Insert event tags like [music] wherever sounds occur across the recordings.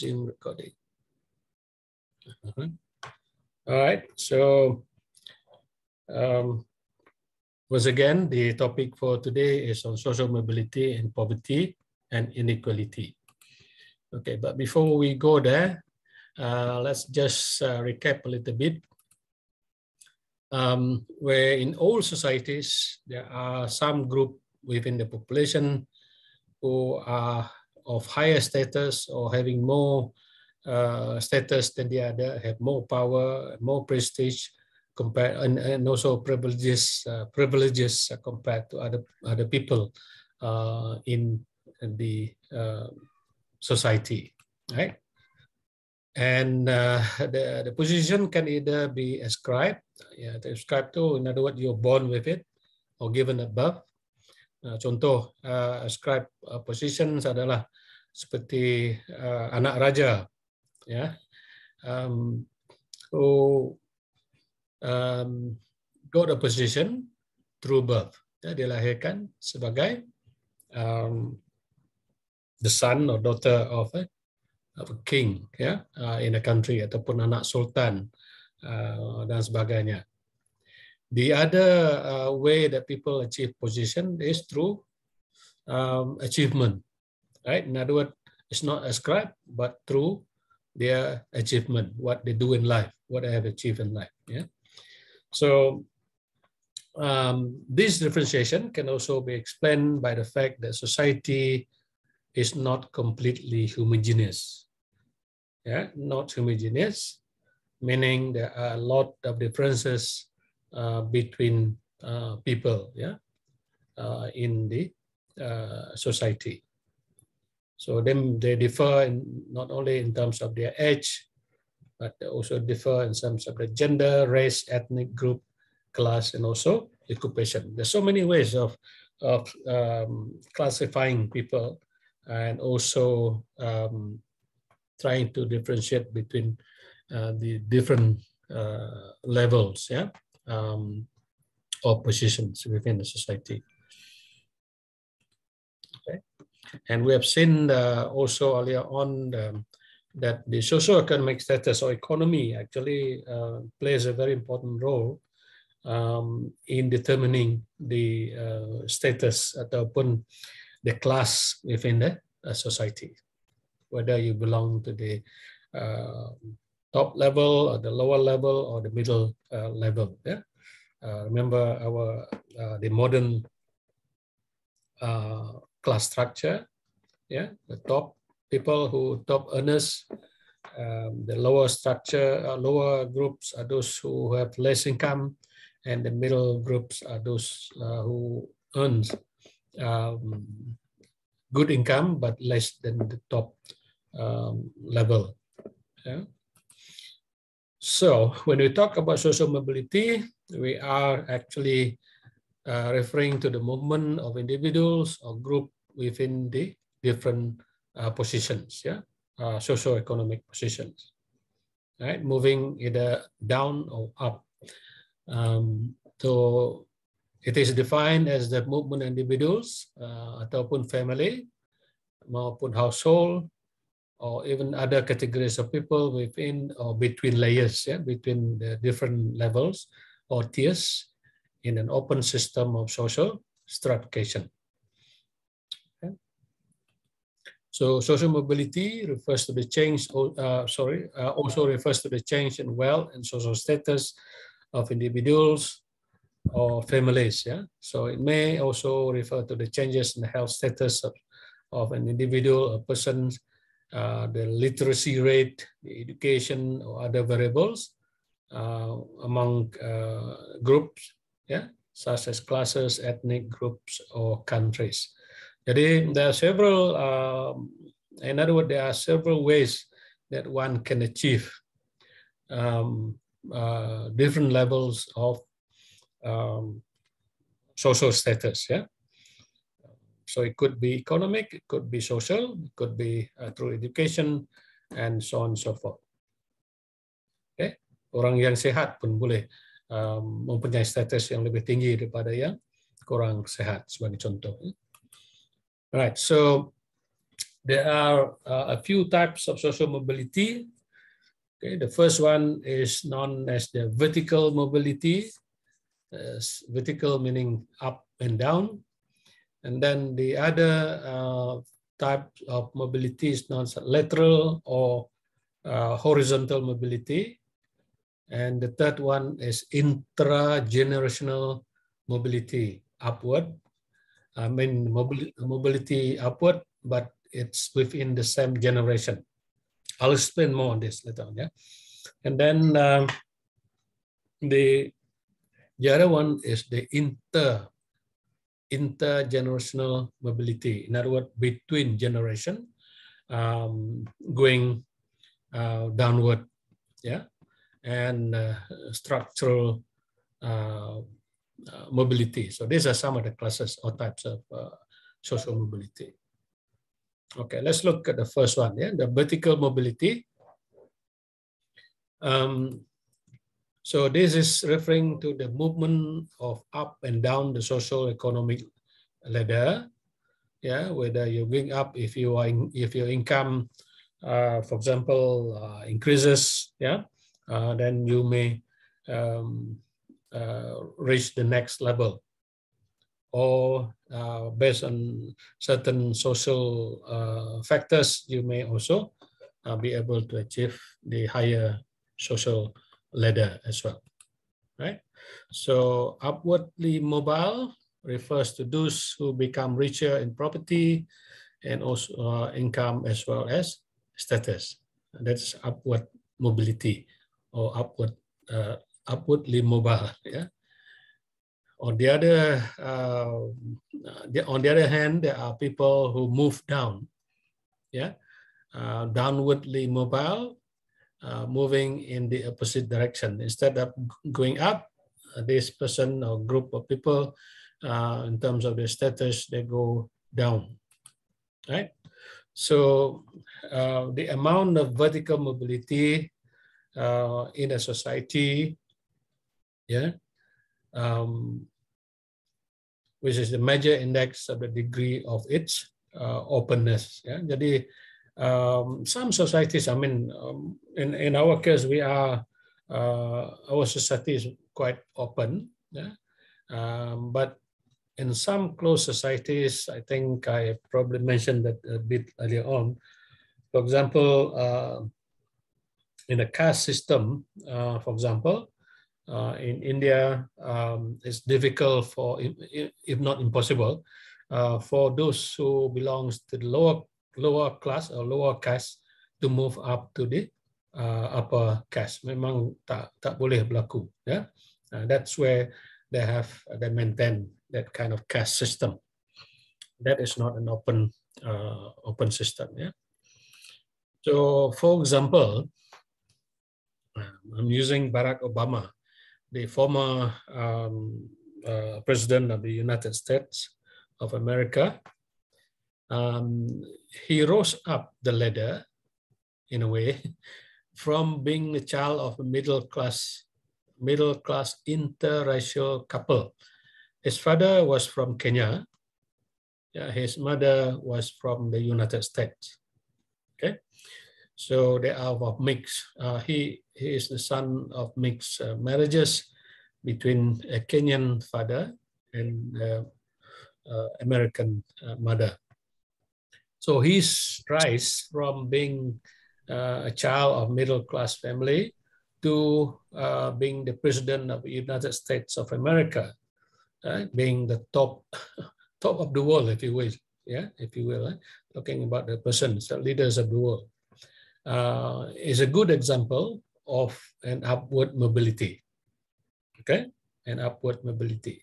Zoom recording. Uh -huh. All right, so um, once again, the topic for today is on social mobility and poverty and inequality. Okay, but before we go there, uh, let's just uh, recap a little bit. Um, where in all societies, there are some group within the population who are of higher status or having more uh, status than the other, have more power, more prestige, compared and, and also privileges uh, privileges compared to other other people uh, in the uh, society, right? And uh, the, the position can either be ascribed, yeah, ascribed to, in other words, you're born with it, or given above, Eh, contoh uh, eh, scribe eh, positions adalah seperti anak raja ya um who um got a position through birth ya, dia lahirkan sebagai um the son or daughter of a, of a king ya in a country ataupun anak sultan uh, dan sebagainya The other uh, way that people achieve position is through um, achievement, right? In other words, it's not ascribed, but through their achievement, what they do in life, what they have achieved in life. Yeah. So um, this differentiation can also be explained by the fact that society is not completely homogeneous. Yeah, not homogeneous, meaning there are a lot of differences uh, between uh, people yeah, uh, in the society. So them they differ in not only in terms of their age, but they also differ in terms of the gender, race, ethnic group, class, and also occupation. There's so many ways of, of um, classifying people and also um, trying to differentiate between uh, the different uh, levels. Yeah um, or positions within the society. Okay. And we have seen uh, also earlier on um, that the socio-economic status or economy actually uh, plays a very important role um, in determining the uh, status at the open, the class within the uh, society, whether you belong to the uh, top level or the lower level or the middle uh, level. Yeah, uh, remember our uh, the modern uh, class structure. Yeah, the top people who top earners. Um, the lower structure, uh, lower groups are those who have less income, and the middle groups are those uh, who earn um, good income but less than the top um, level. Yeah. So when we talk about social mobility, we are actually uh, referring to the movement of individuals or group within the different uh, positions, yeah, uh, economic positions, right? Moving either down or up. Um, so it is defined as the movement individuals uh, ataupun family maupun household or even other categories of people within or between layers, yeah, between the different levels or tiers in an open system of social stratification. Okay. So social mobility refers to the change, oh, uh, sorry, uh, also refers to the change in wealth and social status of individuals or families. Yeah? So it may also refer to the changes in the health status of, of an individual, a person, uh, the literacy rate, the education, or other variables uh, among uh, groups, yeah, such as classes, ethnic groups, or countries. Jadi there are several, um, in other words, there are several ways that one can achieve um, uh, different levels of um, social status. Yeah. So it could be economic, it could be social, it could be uh, through education, and so on and so forth. Okay. Orang yang sehat pun boleh um, mempunyai status yang lebih tinggi daripada yang kurang sehat sebagai contoh. Eh. Alright, So there are uh, a few types of social mobility. Okay, the first one is known as the vertical mobility. Uh, vertical meaning up and down. And then the other uh, type of mobility is non-lateral or uh, horizontal mobility. And the third one is intra-generational mobility upward. I mean, mobili mobility upward, but it's within the same generation. I'll explain more on this later on. Yeah, and then um, the the other one is the inter intergenerational mobility. In other words, between generation, um, going uh, downward, yeah, and uh, structural uh, uh mobility. So these are some of the classes or types of uh, social mobility. Okay, let's look at the first one. Yeah, the vertical mobility. Um, so this is referring to the movement of up and down the social economic ladder. Yeah, whether you're going up if you are in, if your income, uh, for example, uh, increases, yeah, uh, then you may um, uh, reach the next level, or uh, based on certain social uh, factors, you may also be able to achieve the higher social ladder as well, right? So upwardly mobile refers to those who become richer in property and also uh, income as well as status. that's upward mobility or upward uh, upwardly mobile. [laughs] Yeah. On the other uh, the, on the other hand, there are people who move down. Yeah. Uh, downwardly mobile uh, moving in the opposite direction. Instead of going up, uh, this person or group of people, uh, in terms of their status, they go down, right? So the amount of vertical mobility in a society, yeah, um, which is the major index of the degree of its uh, openness. Yeah. Jadi um, some societies, I mean, um, in, in our case, we are, uh, our society is quite open, yeah? Um, but in some closed societies, I think I probably mentioned that a bit earlier on. For example, uh, in a caste system, uh, for example, uh, in India, um, it's difficult for, if not impossible, uh, for those who belongs to the lower lower class or lower caste to move up to the uh, upper caste. Memang tak tak boleh berlaku. Yeah, uh, that's where they have uh, they maintain that kind of caste system. That is not an open uh, open system. Yeah. So, for example, I'm using Barack Obama, the former um, uh, president of the United States of America um, he rose up the ladder in a way [laughs] from being a child of a middle class middle class interracial couple his father was from kenya yeah, his mother was from the united states okay so they are of mix. uh, he he is the son of mixed uh, marriages between a kenyan father and uh, uh american uh, mother so he's rise from being uh, a child of middle class family to uh, being the president of the United States of America, being the top [laughs] top of the world, if you will, yeah, if you will, eh? talking about the person, the leaders of the world, uh, is a good example of an upward mobility. Okay, an upward mobility.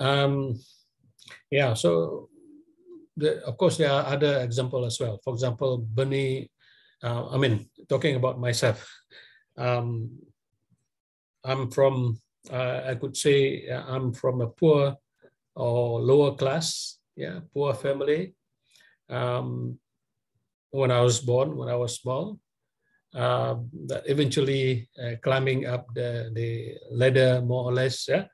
Um, yeah, so the, of course, there are other examples as well. For example, Bernie, uh, I mean, talking about myself, um, I'm from, uh, I could say, uh, I'm from a poor or lower class, yeah, poor family. Um, when I was born, when I was small, um, uh, eventually climbing up the, the ladder more or less, yeah,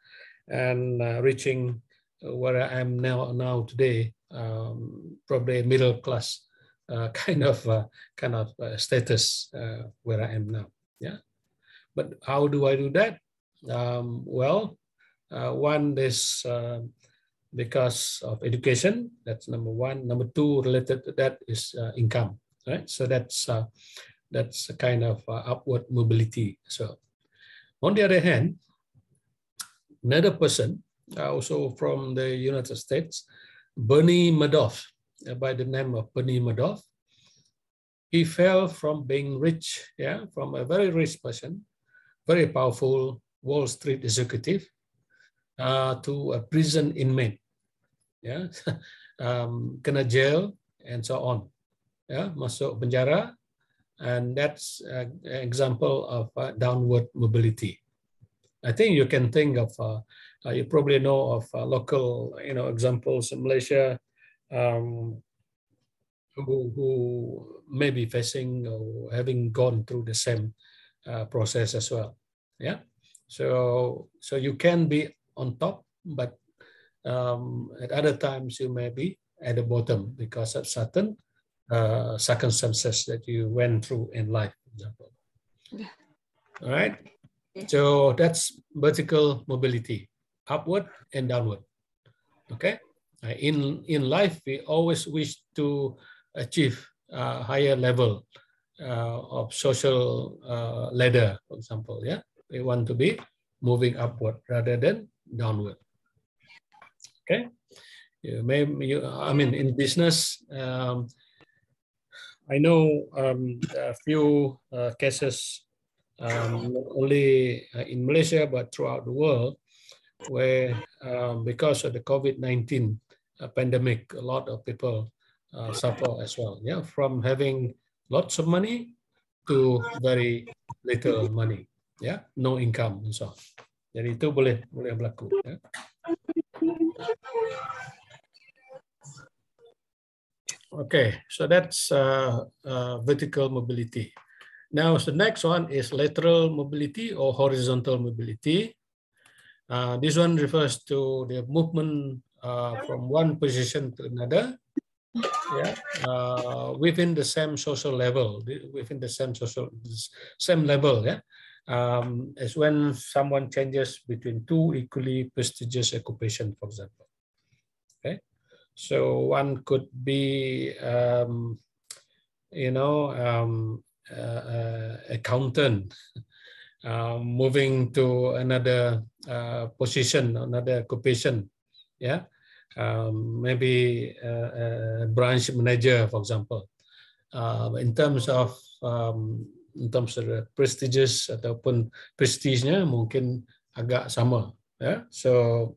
and uh, reaching where I am now now today uh, probably a middle class uh, [laughs] kind of uh, kind of uh, status uh, where I am now. Yeah, but how do I do that? Um, well, uh, one is um, because of education. That's number one. Number two, related to that is uh, income. Right. So that's that's a kind of upward mobility. So, on the other hand, another person also from the United States, Bernie Madoff. Uh, by the name of Bernie Madoff. He fell from being rich, yeah, from a very rich person, very powerful Wall Street executive, uh, to a prison inmate, yeah, [laughs] um, kena jail and so on, yeah, masuk penjara, and that's an uh, example of uh, downward mobility. I think you can think of, uh, uh you probably know of local, you know, examples in Malaysia, um, who, who may be facing or having gone through the same uh, process as well. Yeah. So, so you can be on top, but um, at other times you may be at the bottom because of certain uh, circumstances that you went through in life, for example. Yeah. All right. Yeah. So that's vertical mobility, upward and downward. Okay. Uh, in, in life, we always wish to achieve a higher level uh, of social uh, ladder, for example. Yeah, we want to be moving upward rather than downward. Okay, you may, you, I mean, in business, um, I know um, a few uh, cases, um, not only in Malaysia, but throughout the world, where um, because of the COVID-19 a pandemic, a lot of people uh, suffer as well. Yeah, from having lots of money to very little money. Yeah, no income and so on. Jadi itu boleh boleh berlaku. Ya. Okay, so that's uh, uh, vertical mobility. Now, so the next one is lateral mobility or horizontal mobility. Uh, this one refers to the movement uh, from one position to another yeah, uh, within the same social level, within the same social, same level, yeah, um, as when someone changes between two equally prestigious occupations, for example. Okay, so one could be, um, you know, um, uh, uh, accountant. [laughs] Um, moving to another uh, position, another occupation, yeah, Um, maybe a, a branch manager, for example, uh, in terms of um, in terms of the prestigious ataupun prestigenya mungkin agak sama. Yeah? So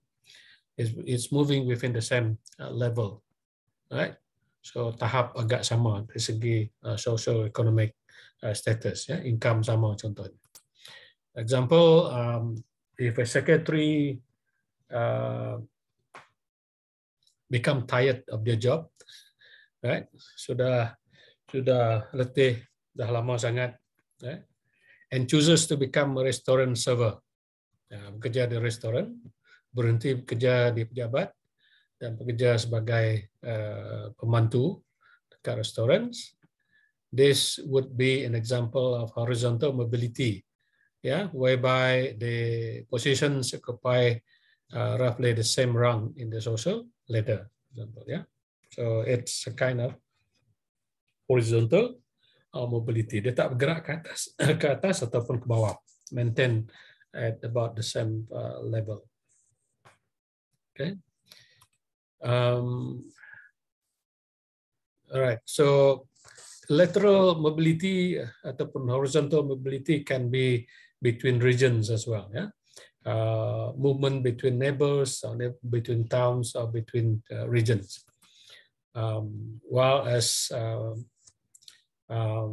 it's, it's moving within the same uh, level, right? So tahap agak sama dari segi uh, social economic uh, status, yeah? income sama contohnya. Example, um, if a secretary uh, become tired of their job, right? Sudah sudah letih, sudah lama sangat, right? and chooses to become a restaurant server. Nah, bekerja di restoran, berhenti bekerja di pejabat, dan bekerja sebagai uh, eh, pembantu dekat restoran. This would be an example of horizontal mobility, yeah, whereby the positions occupy uh, roughly the same rung in the social ladder, example. Yeah. So it's a kind of horizontal uh, mobility. Dia tak bergerak ke atas, [coughs] ke atas ataupun ke bawah. Maintain at about the same uh, level. Okay. Um, all So lateral mobility uh, ataupun horizontal mobility can be between regions as well. Yeah. uh, movement between neighbors or ne between towns or between uh, regions. Um, while as uh, um, um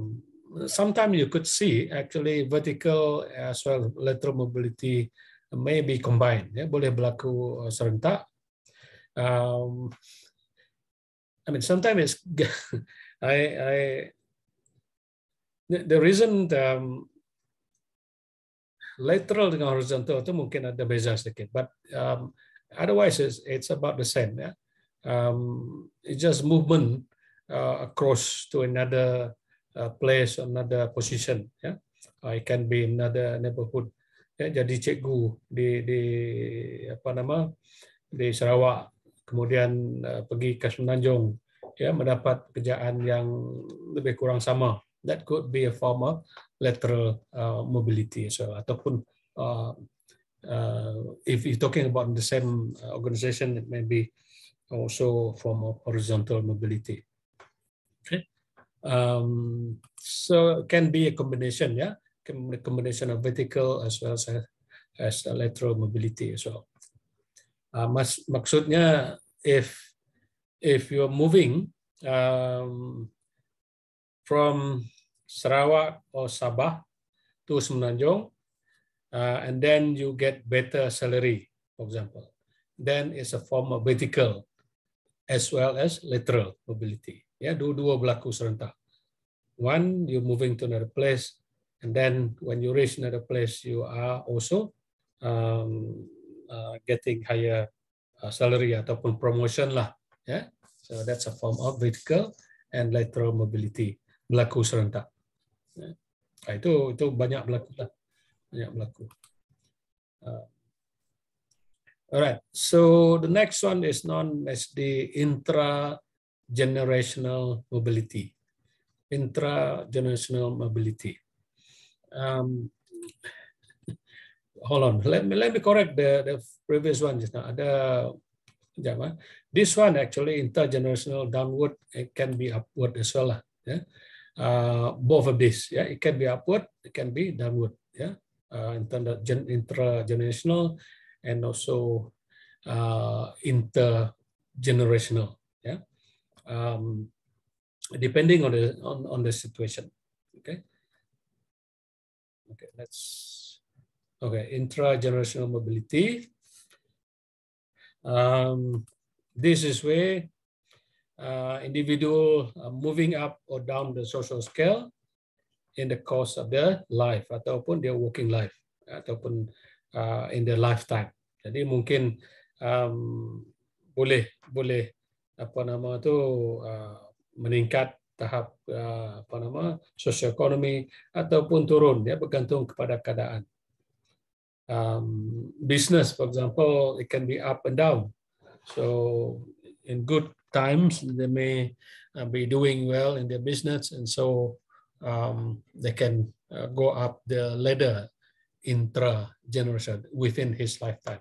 sometimes you could see actually vertical as well lateral mobility may be combined. Yeah, boleh berlaku uh, serentak. Um, I mean, sometimes it's [laughs] I, I the, the reason um, lateral dengan horizontal itu mungkin ada beza sedikit. But um, otherwise it's, it's about the same. Yeah. Um, it's just movement uh, across to another uh, place, another position. Yeah. Uh, can be another neighborhood. Yeah. Jadi cikgu di di apa nama di Sarawak kemudian uh, pergi ke Semenanjung ya yeah, mendapat pekerjaan yang lebih kurang sama that could be a form of lateral uh, mobility so ataupun uh, uh, if you're talking about the same organization it may be also from horizontal mobility okay um, so it can be a combination yeah a combination of vertical as well as, as lateral mobility as well uh, mas, maksudnya if if you're moving um, from Sarawak or Sabah to Semenanjung, uh, and then you get better salary, for example. Then it's a form of vertical as well as lateral mobility. Yeah, do dua berlaku serentak. One, you moving to another place, and then when you reach another place, you are also um, uh, getting higher uh, salary ataupun promotion lah. Yeah, so that's a form of vertical and lateral mobility berlaku serentak. Ah, itu itu banyak berlaku lah, banyak berlaku. Ah. alright, so the next one is known as the intra generational mobility. Intra generational mobility. Um, [laughs] hold on. Let me let me correct the, the previous one just now. Ada jangan. Ah. This one actually intergenerational downward it can be upward as well. lah. Yeah. uh, both of these. Yeah, it can be upward, it can be downward. Yeah, uh, in terms of gen- intergenerational and also uh, intergenerational. Yeah, um, depending on the on, on the situation. Okay. Okay. Let's. Okay. Intragenerational mobility. Um, this is where uh, individual uh, moving up or down the social scale in the course of their life ataupun their working life ataupun uh, in their lifetime. Jadi mungkin um, boleh boleh apa nama tu uh, meningkat tahap uh, apa nama sosioekonomi ataupun turun ya bergantung kepada keadaan. Um, business for example it can be up and down. So in good times they may uh, be doing well in their business and so um, they can uh, go up the ladder intra generation within his lifetime.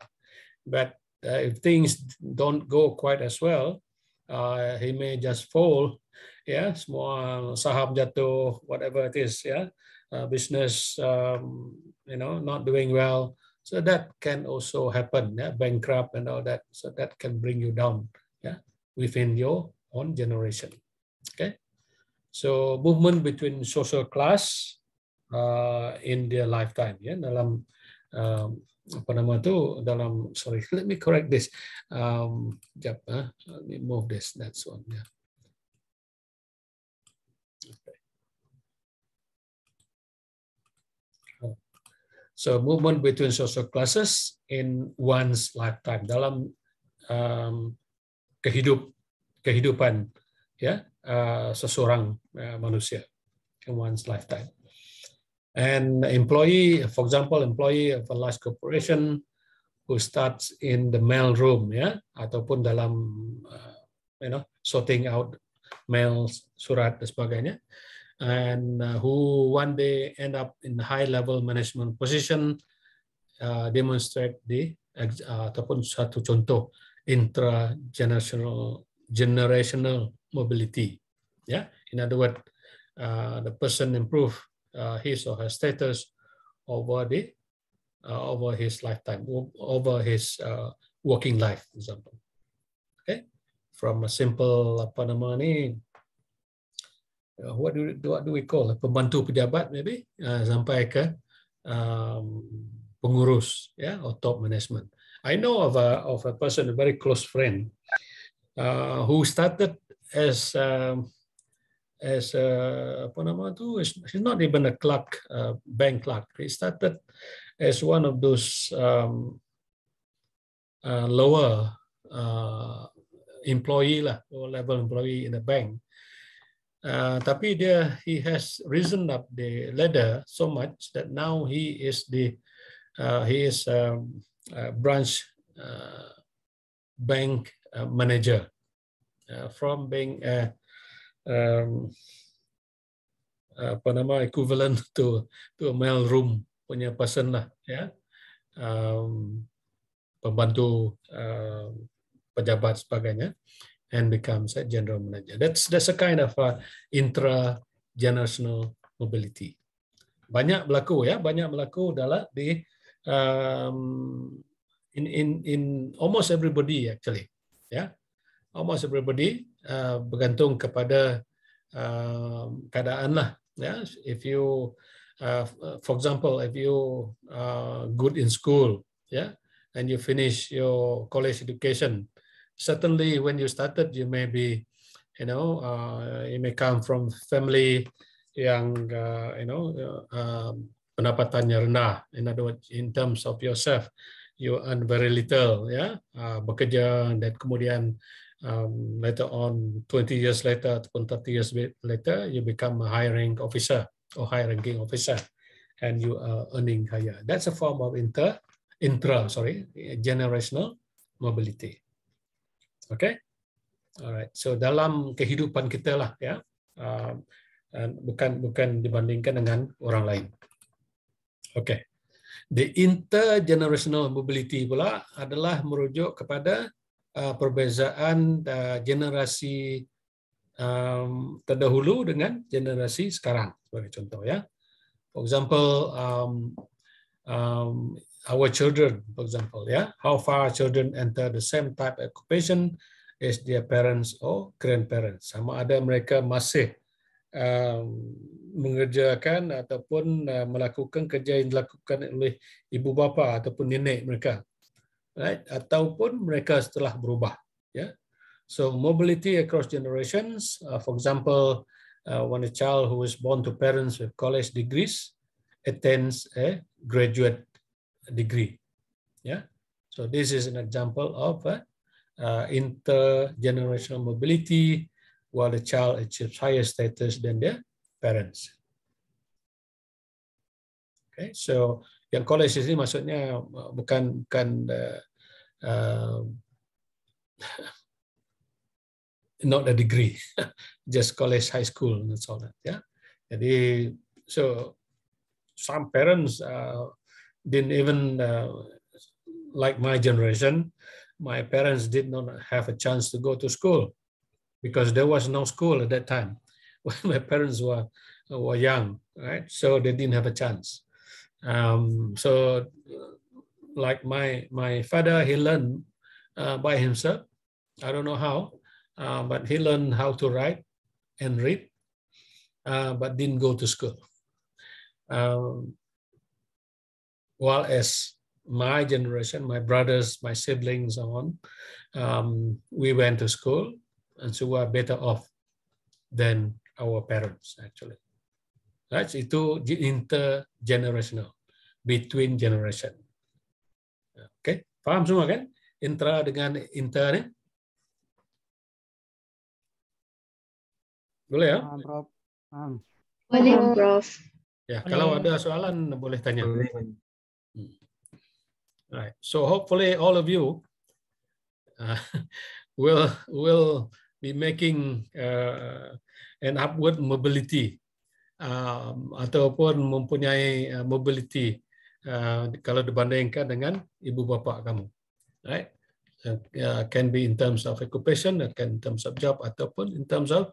But uh, if things don't go quite as well, uh, he may just fall. Yeah, small sahab jatuh, whatever it is. Yeah, uh, business, um, you know, not doing well. So that can also happen. Yeah, bankrupt and all that. So that can bring you down. Yeah. within your own generation. Okay, so movement between social class uh, in their lifetime ya dalam um, apa nama itu dalam sorry [laughs] let me correct this um, jap, uh, let me move this that's one yeah. So movement between social classes in one's lifetime dalam um, kehidup kehidupan ya uh, seseorang uh, manusia in one's lifetime. and employee, for example, employee of a large corporation who starts in the mail room ya ataupun dalam uh, you know sorting out mail surat dan sebagainya and uh, who one day end up in high level management position uh, demonstrate the uh, ataupun satu contoh intra-generational generational mobility. Yeah, in other words, uh, the person improve uh, his or her status over the uh, over his lifetime, over his uh, working life, for example. Okay, from a simple apa nama ni, uh, what do what do we call pembantu pejabat maybe uh, sampai ke um, pengurus, yeah, or top management. I know of a, of a person, a very close friend, uh, who started as um, as a, uh, apa She's He's not even a clerk, uh, bank clerk. He started as one of those um, uh, lower uh, employee lah, lower level employee in the bank. Uh, tapi dia, he has risen up the ladder so much that now he is the he is um, Uh, branch uh, bank uh, manager from being a, um, apa nama equivalent to to a mail room punya person lah ya um, pembantu uh, pejabat sebagainya and becomes a general manager. That's that's a kind of a intra generational mobility. Banyak berlaku ya, banyak berlaku dalam di um, in, in, in almost everybody actually. Yeah, almost everybody uh, bergantung kepada uh, keadaan lah. Yeah, if you, uh, for example, if you uh, good in school, yeah, and you finish your college education, certainly when you started, you may be, you know, uh, you may come from family yang, uh, you know, uh, um, pendapatannya rendah. In other words, in terms of yourself, you earn very little. Ya, yeah? uh, bekerja dan kemudian um, later on 20 years later ataupun 30 years later, you become a high rank officer or high ranking officer, and you are earning higher. That's a form of inter intra sorry generational mobility. Okay. Alright, so dalam kehidupan kita lah ya, uh, bukan bukan dibandingkan dengan orang lain. Okay. The intergenerational mobility pula adalah merujuk kepada uh, perbezaan uh, generasi um, terdahulu dengan generasi sekarang. Sebagai contoh ya. For example, um, um, our children, for example, yeah, how far children enter the same type of occupation as their parents or grandparents. Sama ada mereka masih Um, mengerjakan ataupun uh, melakukan kerja yang dilakukan oleh ibu bapa ataupun nenek mereka right ataupun mereka setelah berubah yeah? so mobility across generations uh, for example uh, when a child who is born to parents with college degrees attends a graduate degree yeah so this is an example of uh, uh intergenerational mobility while the child achieves higher status than their parents. Okay, so yang college ini maksudnya uh, bukan bukan uh, uh, [laughs] not a degree, [laughs] just college, high school, and so on. Ya, yeah? jadi so some parents uh, didn't even uh, like my generation. My parents did not have a chance to go to school. because there was no school at that time [laughs] when my parents were, were young, right? So they didn't have a chance. Um, so uh, like my, my father, he learned uh, by himself. I don't know how, uh, but he learned how to write and read, uh, but didn't go to school. Um, while as my generation, my brothers, my siblings, so on, um, we went to school and so we are better off than our parents actually. Right? Itu intergenerational, between generation. Oke, okay? paham semua kan? Intra dengan inter nih? Boleh ya? Boleh, Prof. Ya, kalau ada soalan boleh tanya. Hmm. Right. So hopefully all of you uh, [laughs] will will be making uh, an upward mobility um, ataupun mempunyai uh, mobility uh, kalau dibandingkan dengan ibu bapa kamu, right? Uh, can be in terms of occupation, it can in terms of job ataupun in terms of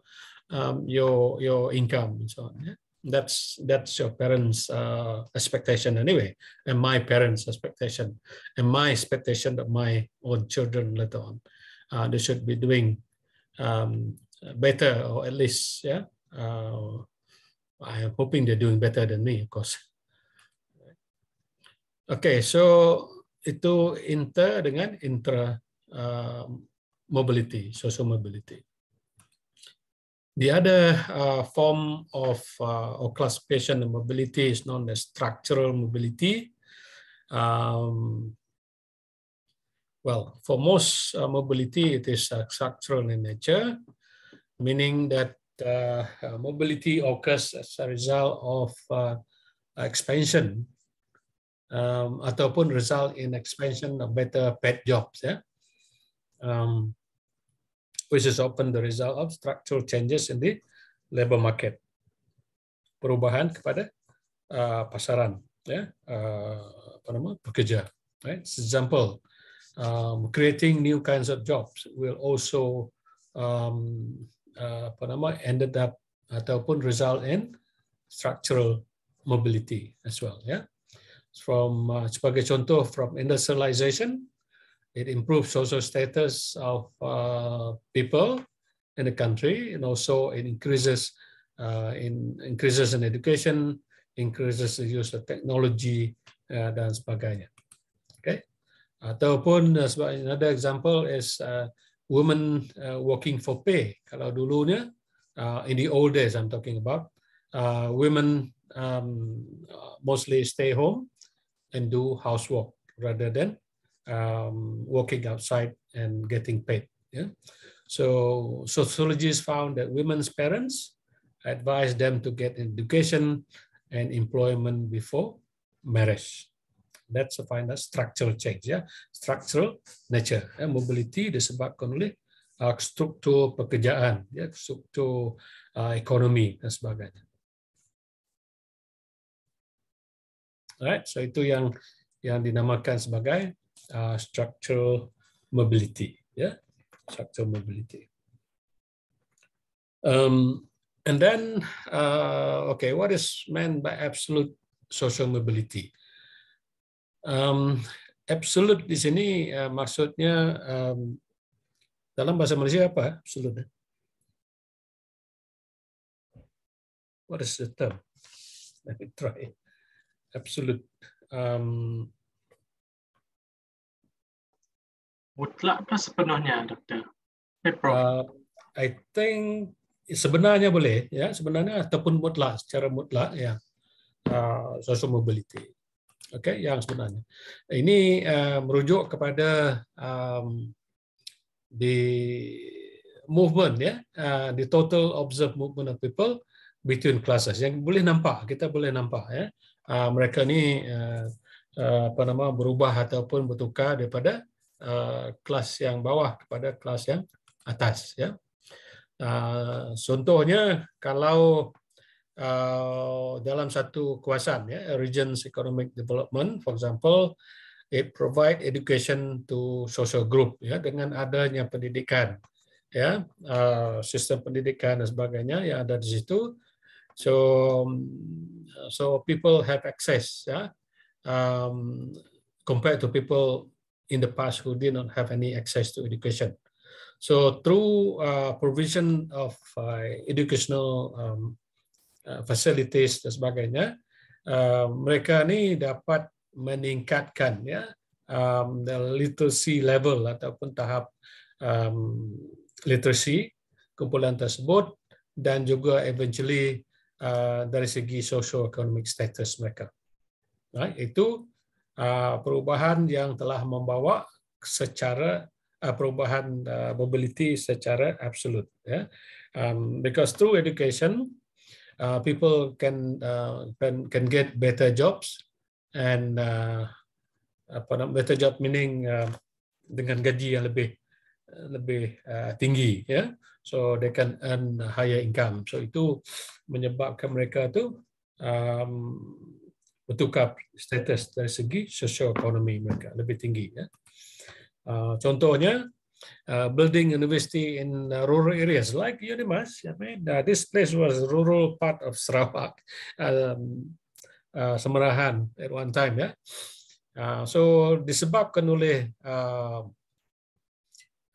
um, your your income and so on. Yeah? That's that's your parents' uh, expectation anyway, and my parents' expectation, and my expectation of my own children later on. Uh, they should be doing um, better, or at least, yeah. Uh, I am hoping they're doing better than me, of course. Okay, so itu inter dengan intra uh, mobility, social mobility. The other uh, form of uh, or classification of mobility is known as structural mobility. Um, Well, for most uh, mobility, it is uh, structural in nature, meaning that uh, uh, mobility occurs as a result of uh, expansion um, ataupun result in expansion of better pet jobs, yeah? Um, which is often the result of structural changes in the labor market. Perubahan kepada uh, pasaran, yeah? uh, apa nama pekerja. Right? Example, um, creating new kinds of jobs will also um, uh, apa nama, ended up ataupun result in structural mobility as well. Yeah, from uh, sebagai contoh from industrialization, it improves social status of uh, people in the country, and also it increases uh, in increases in education, increases the use of technology uh, dan sebagainya. Ataupun uh, another example is uh, women uh, working for pay. Kalau dulunya uh, in the old days I'm talking about uh, women um, mostly stay home and do housework rather than um, working outside and getting paid. Yeah. So sociologists found that women's parents advised them to get education and employment before marriage. That's a final structural change. Ya. Structural nature. Ya. Mobility disebabkan oleh uh, struktur pekerjaan, ya, struktur uh, ekonomi, dan sebagainya. Alright, so itu yang yang dinamakan sebagai uh, structural mobility, ya, yeah? structural mobility. Um, and then, uh, okay, what is meant by absolute social mobility? Um, absolute di sini uh, maksudnya um, dalam bahasa Malaysia apa absolute? What is the term? [laughs] Let me try. Absolute. Um, Mutlak atau sepenuhnya, dokter? Eh, uh, I think sebenarnya boleh ya sebenarnya ataupun mutlak secara mutlak ya uh, social mobility okey yang sebenarnya ini uh, merujuk kepada um, the movement ya yeah, uh, the total observed movement of people between classes yang boleh nampak kita boleh nampak ya yeah. uh, mereka ni uh, apa nama berubah ataupun bertukar daripada uh, kelas yang bawah kepada kelas yang atas ya uh, contohnya kalau uh, dalam satu kekuasaan ya regions economic development for example it provide education to social group ya dengan adanya pendidikan ya uh, sistem pendidikan dan sebagainya yang ada di situ so um, so people have access ya um, compared to people in the past who did not have any access to education so through uh, provision of uh, educational um, Eh, facilities dan sebagainya, eh, mereka ini dapat meningkatkan ya um, literacy level ataupun tahap um, literacy kumpulan tersebut dan juga eventually uh, dari segi socio-economic status mereka. Nah, Itu uh, perubahan yang telah membawa secara uh, perubahan uh, mobility secara absolut. ya, Um, because through education, uh, people can uh, can can get better jobs and uh, apa nama better job meaning uh, dengan gaji yang lebih uh, lebih uh, tinggi ya yeah? so they can earn higher income so itu menyebabkan mereka tu um, bertukar status dari segi sosio ekonomi mereka lebih tinggi ya yeah? uh, contohnya Uh, building university in uh, rural areas like Unimas. I ya, mean, uh, nah, this place was rural part of Sarawak, um, uh, Semerahan at one time. Ya, Uh, so disebabkan oleh uh,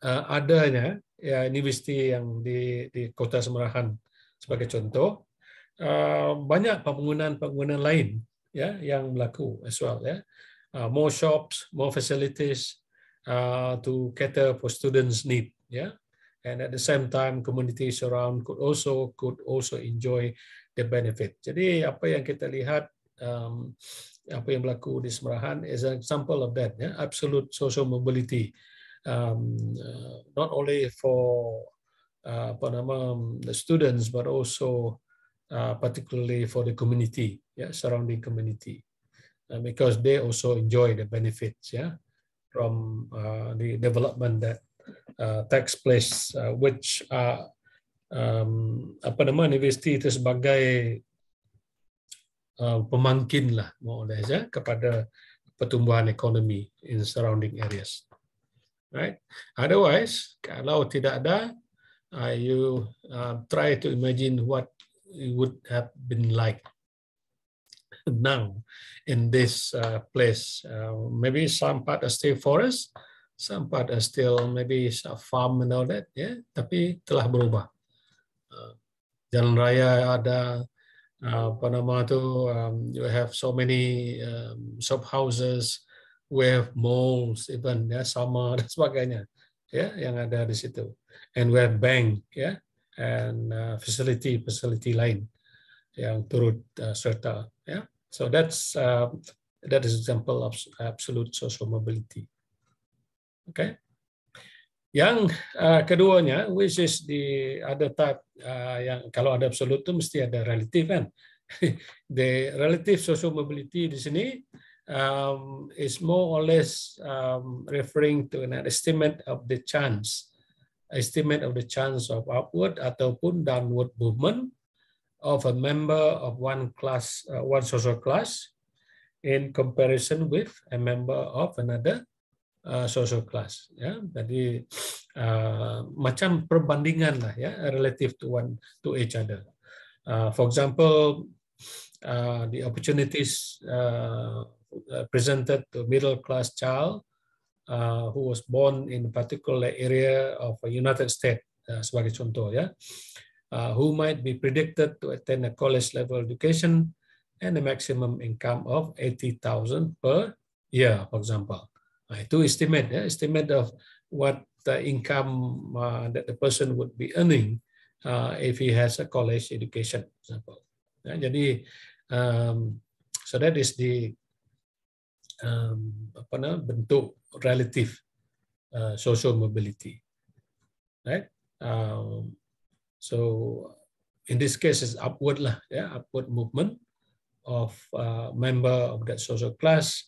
uh, adanya ya universiti yang di di kota Semerahan sebagai contoh, banyak pembangunan-pembangunan lain ya yang berlaku as well ya. uh, more shops, more facilities, uh, to cater for students' need. Yeah, and at the same time, communities around could also could also enjoy the benefit. Jadi apa yang kita lihat um, apa yang berlaku di Semarahan is an example of that. Yeah, absolute social mobility, um, uh, not only for uh, apa nama um, the students but also uh, particularly for the community, yeah, surrounding community, uh, because they also enjoy the benefits. Yeah. from uh, the development that uh, takes place, uh, which are uh, um, apa nama universiti itu sebagai uh, pemangkin lah, more saja eh, kepada pertumbuhan ekonomi in surrounding areas. Right? Otherwise, kalau tidak ada, uh, you uh, try to imagine what it would have been like now in this uh, place. Uh, maybe some part are still forest, some part are still maybe a uh, farm and all that, Yeah? Tapi telah berubah. Uh, jalan raya ada uh, apa nama tu? Um, you have so many um, shop houses, we have malls, even ya yeah, sama [laughs] dan sebagainya, ya yeah, yang ada di situ. And we have bank, ya, yeah, and uh, facility facility lain yang turut uh, serta, ya. Yeah. So that's uh, that is example of absolute social mobility. Okay. Yang uh, keduanya, which is the other type uh, yang kalau ada absolute itu mesti ada relatif kan. [laughs] the relative social mobility di sini um, is more or less um, referring to an estimate of the chance, estimate of the chance of upward ataupun downward movement of a member of one class, uh, one social class, in comparison with a member of another uh, social class. Ya, jadi uh, macam perbandingan lah ya, relative to one to each other. Uh, for example, uh, the opportunities uh, uh presented to middle class child uh, who was born in a particular area of a United States uh, sebagai contoh ya. Uh, who might be predicted to attend a college level education and a maximum income of 80,000 per year, for example. Uh, to estimate, yeah, estimate of what the income uh, that the person would be earning uh, if he has a college education, for example. Yeah, jadi, um, so that is the um, apa na, bentuk relative uh, social mobility, right? Um, so in this case, it's upward, lah, yeah, upward movement of a uh, member of that social class.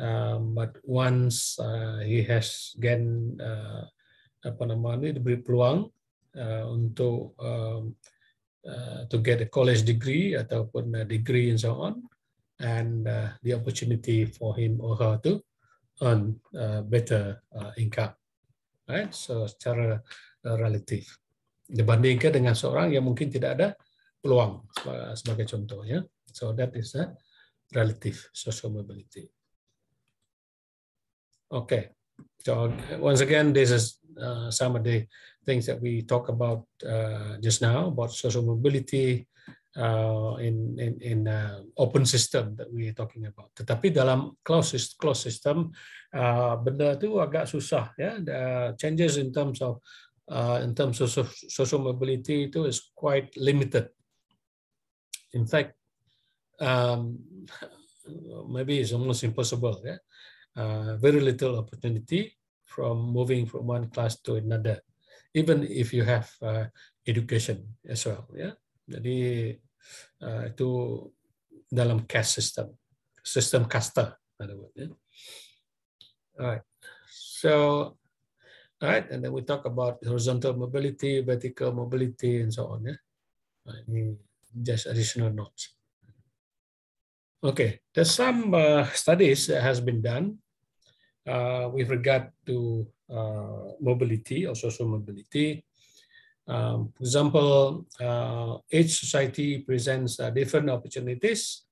Um, but once uh, he has gained uh, apa namanya diberi peluang uh, untuk um, uh, to get a college degree ataupun a degree and so on, and uh, the opportunity for him or her to earn uh, better uh, income, right? So secara uh, relative. dibandingkan dengan seorang yang mungkin tidak ada peluang sebagai contoh ya. So that is a relative social mobility. Okay, so once again, this is uh, some of the things that we talk about uh, just now about social mobility uh, in in, in uh, open system that we talking about. Tetapi dalam closed closed system, uh, benda itu agak susah ya. The changes in terms of uh, in terms of social mobility too is quite limited. In fact, um, [laughs] maybe it's almost impossible. Yeah? Uh, very little opportunity from moving from one class to another, even if you have uh, education as well. Yeah, jadi uh, itu dalam caste system, system kasta, in other Yeah? All right. So right? And then we talk about horizontal mobility, vertical mobility, and so on. Yeah, right. Hmm. just additional notes. Okay, there's some uh, studies that has been done uh, with regard to uh, mobility or social mobility. Um, for example, uh, each society presents uh, different opportunities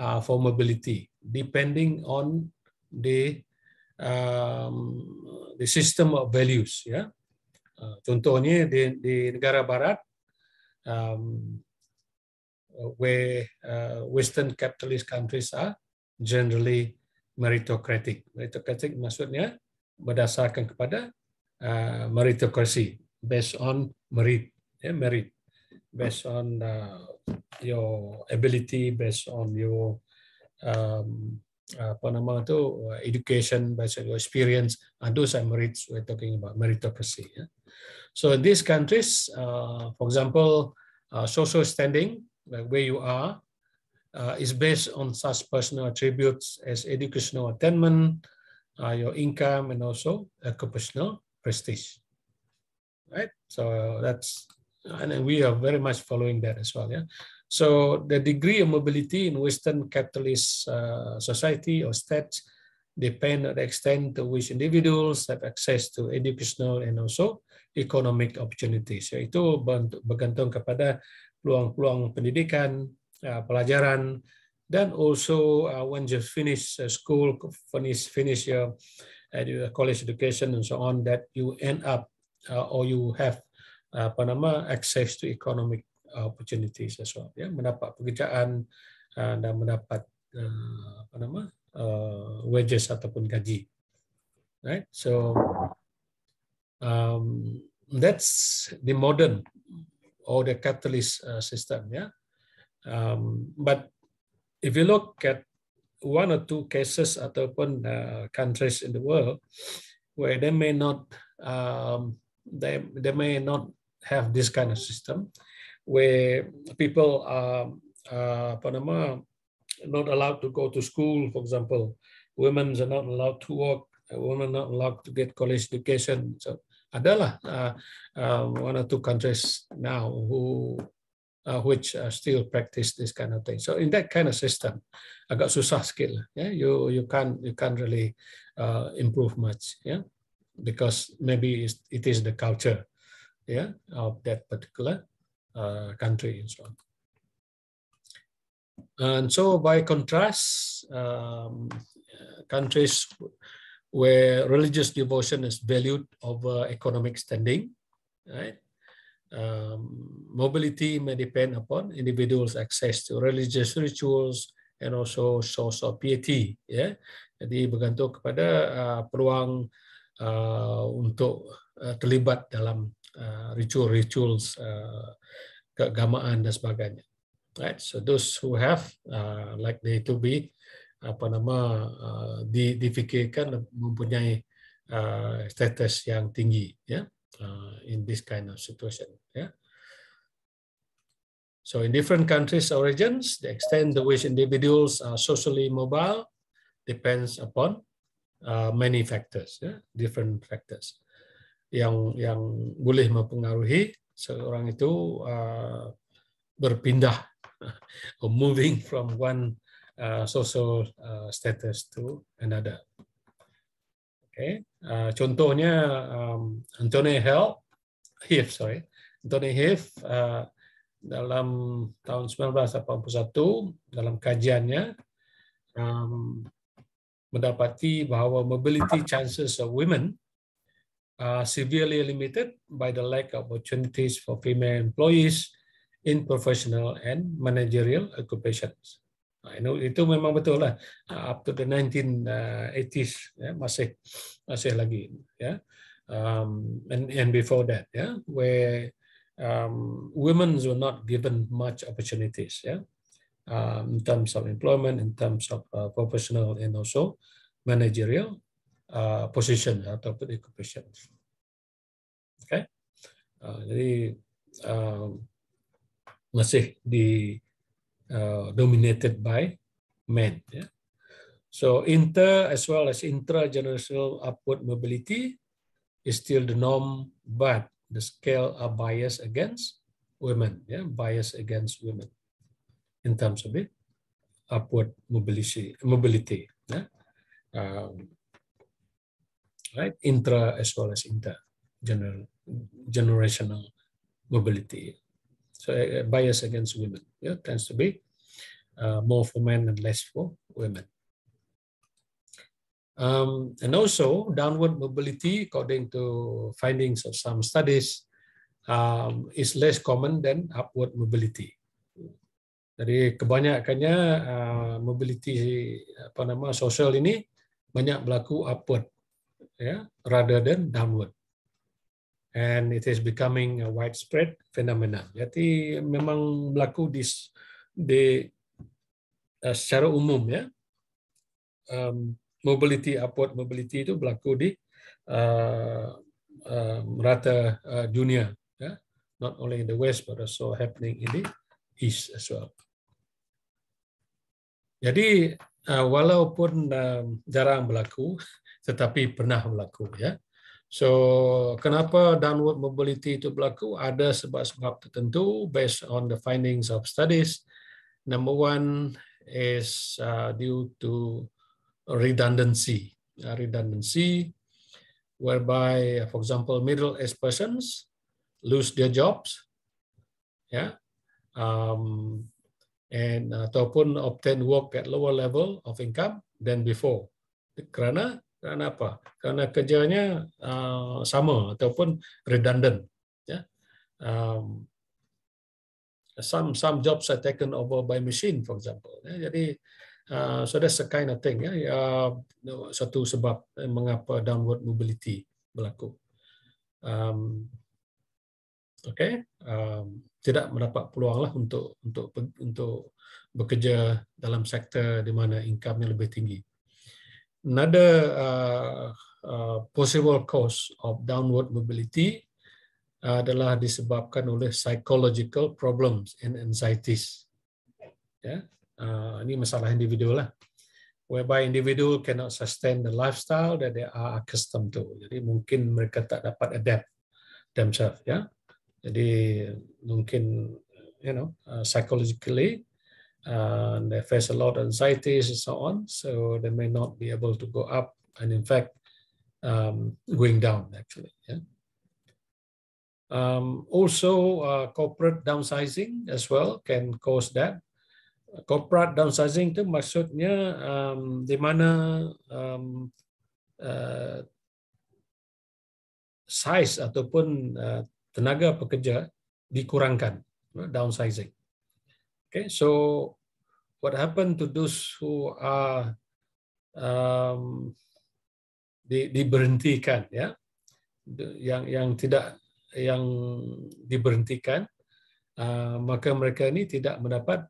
uh, for mobility depending on the um, the system of values. Ya. Uh, contohnya di, di negara barat, um, where uh, Western capitalist countries are generally meritocratic. Meritocratic maksudnya berdasarkan kepada uh, meritocracy, based on merit, yeah, merit, based on uh, your ability, based on your um, Panama tu uh, education, bicycle experience, and those are merits we're talking about, meritocracy. Yeah? So these countries, uh, for example, uh, social standing, like where you are, is based on such personal attributes as educational attainment, your income, and also occupational prestige. Right? So that's, and we are very much following that as well. Yeah. So the degree of mobility in Western capitalist uh, society or states depend on the extent to which individuals have access to educational and also economic opportunities, yaitu bergantung kepada peluang-peluang pendidikan, uh, pelajaran, then also uh, when you finish uh, school, finish finish your, uh, college education and so on, that you end up uh, or you have uh, apa nama access to economic opportunities as well ya mendapat pekerjaan uh, dan mendapat uh, apa nama uh, wages ataupun gaji right so um that's the modern or the catalyst system ya um but if you look at one or two cases ataupun uh, countries in the world where they may not um they they may not have this kind of system uh, where people are, uh, Panama, not allowed to go to school, for example. Women are not allowed to work. Women are not allowed to get college education. So adalah uh, uh, one or two countries now who uh, which uh, still practice this kind of thing. So in that kind of system, agak susah skill. Yeah, you you can't you can't really uh, improve much. Yeah, because maybe it is the culture. Yeah, of that particular uh, country and so on. And so by contrast, um, countries where religious devotion is valued over economic standing, right? Um, mobility may depend upon individuals' access to religious rituals and also source of piety. Yeah, Jadi bergantung kepada uh, peluang uh, untuk uh, terlibat dalam Uh, ritual-rituals, uh, keagamaan dan sebagainya. Right? So those who have uh, like they to be apa nama uh, di, difikirkan mempunyai uh, status yang tinggi ya yeah? uh, in this kind of situation ya. Yeah? So in different countries origins, the extent to which individuals are socially mobile depends upon uh, many factors, yeah? different factors yang yang boleh mempengaruhi seorang itu eh, berpindah [laughs] moving from one eh, social eh, status to another. Oke, okay. contohnya Anthony Hill, Heath, sorry, Anthony Heath dalam tahun 1981 dalam kajiannya mendapati bahwa mobility chances of women are uh, severely limited by the lack of opportunities for female employees in professional and managerial occupations. I know itu memang betul lah uh, up to the 1980s ya, masih masih lagi ya um, and and before that ya where um, women were not given much opportunities ya um, in terms of employment in terms of uh, professional and also managerial uh, position atau occupation. Oke, okay? uh, jadi uh, masih di uh, dominated by men. Yeah? So inter as well as intra-generational upward mobility is still the norm, but the scale are biased against women, yeah, bias against women in terms of it, upward mobility, mobility. Yeah? Um, right? Intra as well as inter general generational mobility. So uh, bias against women yeah, tends to be uh, more for men and less for women. Um, and also downward mobility, according to findings of some studies, um, is less common than upward mobility. Jadi kebanyakannya uh, mobility apa nama sosial ini banyak berlaku upward yeah, rather than downward. And it is becoming a widespread phenomenon. Jadi memang berlaku di, di uh, secara umum ya. Um, mobility upward mobility itu berlaku di uh, eh, uh, eh, merata uh, dunia, Yeah? not only in the west but also happening in the east as well. Jadi uh, walaupun uh, jarang berlaku, tetapi pernah berlaku ya. So kenapa downward mobility itu berlaku? Ada sebab-sebab tertentu based on the findings of studies. Number one is uh, due to redundancy. Uh, redundancy whereby, for example, middle-aged persons lose their jobs, yeah, um, and uh, ataupun obtain work at lower level of income than before. Kerana Kerana apa? Kerana kerjanya uh, sama ataupun redundant. Yeah. Um, some some jobs are taken over by machine, for example. Yeah. Jadi, uh, so that's a kind of thing. Yeah. Uh, ya, satu sebab eh, mengapa downward mobility berlaku. Um, okay, um, tidak mendapat peluang lah untuk untuk untuk bekerja dalam sektor di mana income yang lebih tinggi another uh, uh, possible cause of downward mobility uh, adalah disebabkan oleh psychological problems and anxieties. Yeah. Uh, ini masalah individu lah. Whereby individu cannot sustain the lifestyle that they are accustomed to. Jadi mungkin mereka tak dapat adapt themselves. Yeah. Jadi mungkin you know uh, psychologically and they face a lot of anxieties and so on. So they may not be able to go up and in fact um, going down actually. Yeah. Um, also, uh, corporate downsizing as well can cause that. Corporate downsizing itu maksudnya um, di mana um, uh, size ataupun uh, tenaga pekerja dikurangkan, downsizing. Okay, so what happened to those who are um, di, diberhentikan ya, yang yang tidak yang diberhentikan, uh, maka mereka ini tidak mendapat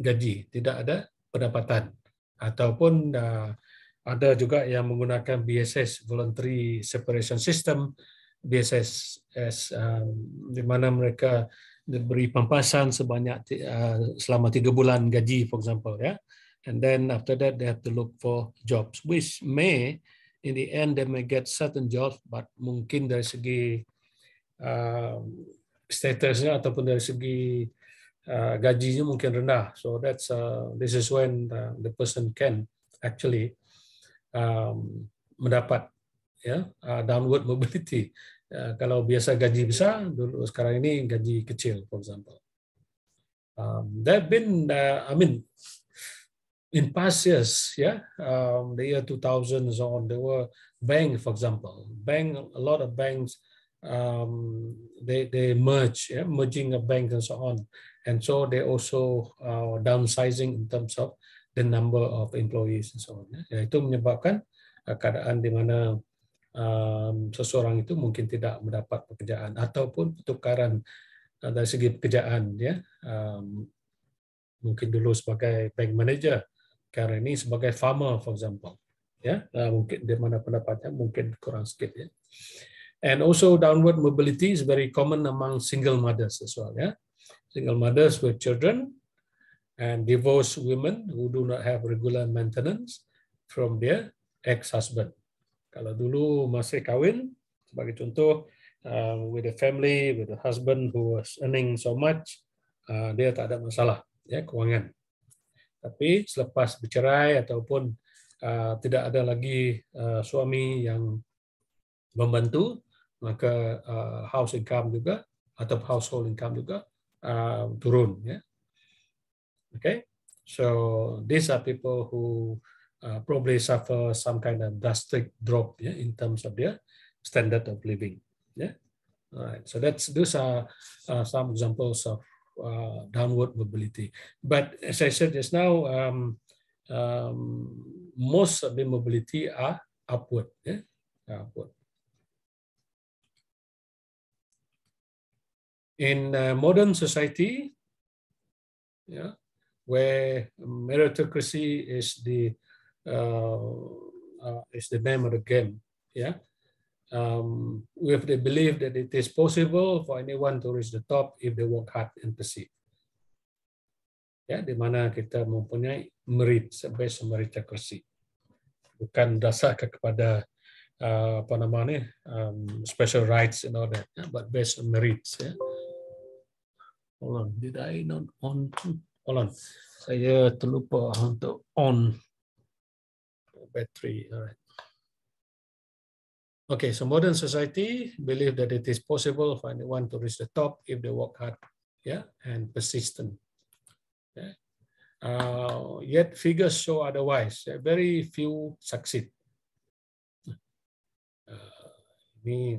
gaji, tidak ada pendapatan ataupun uh, ada juga yang menggunakan BSS (Voluntary Separation System) BSS um, uh, di mana mereka diberi pampasan sebanyak uh, selama tiga bulan gaji, for example, ya. And then after that, they have to look for jobs, which may, in the end, they may get certain jobs, but mungkin dari segi uh, statusnya ataupun dari segi uh, gajinya mungkin rendah. So that's uh, this is when the, the person can actually um, mendapat ya yeah, uh, downward mobility Ya, kalau biasa gaji besar dulu sekarang ini gaji kecil for example um, there have been uh, I mean in past years yeah um, the year 2000 and so on there were bank for example bank a lot of banks um, they they merge yeah, merging of banks and so on and so they also uh, downsizing in terms of the number of employees and so on. Yeah. itu menyebabkan uh, keadaan di mana um, seseorang itu mungkin tidak mendapat pekerjaan ataupun pertukaran uh, dari segi pekerjaan ya um, mungkin dulu sebagai bank manager karena ini sebagai farmer for example ya uh, mungkin di mana pendapatnya mungkin kurang sedikit ya and also downward mobility is very common among single mothers as well ya single mothers with children and divorced women who do not have regular maintenance from their ex-husband kalau dulu masih kawin, sebagai contoh, uh, with a family, with a husband who was earning so much, uh, dia tak ada masalah ya keuangan. Tapi selepas bercerai ataupun uh, tidak ada lagi uh, suami yang membantu, maka uh, house income juga atau household income juga uh, turun ya. Okay, so these are people who Uh, probably suffer some kind of drastic drop yeah, in terms of their standard of living. Yeah. All right. So that's those are uh, some examples of uh, downward mobility. But as I said just now, um, um, most of the mobility are upward. Yeah? upward. In uh, modern society, yeah, where meritocracy is the Uh, uh, is the name of the game. Yeah. Um, have the belief that it is possible for anyone to reach the top if they work hard and persist. Ya, di mana kita mempunyai merit sebagai meritokrasi, bukan dasar kepada uh, apa namanya um, special rights and all that, yeah, but based on merits. Yeah. Hold on, did I not on? Hold on, saya terlupa untuk on. three. All right. Okay, so modern society believe that it is possible for anyone to reach the top if they work hard, yeah, and persistent. Yeah. Uh, yet figures show otherwise. Very few succeed. Uh, the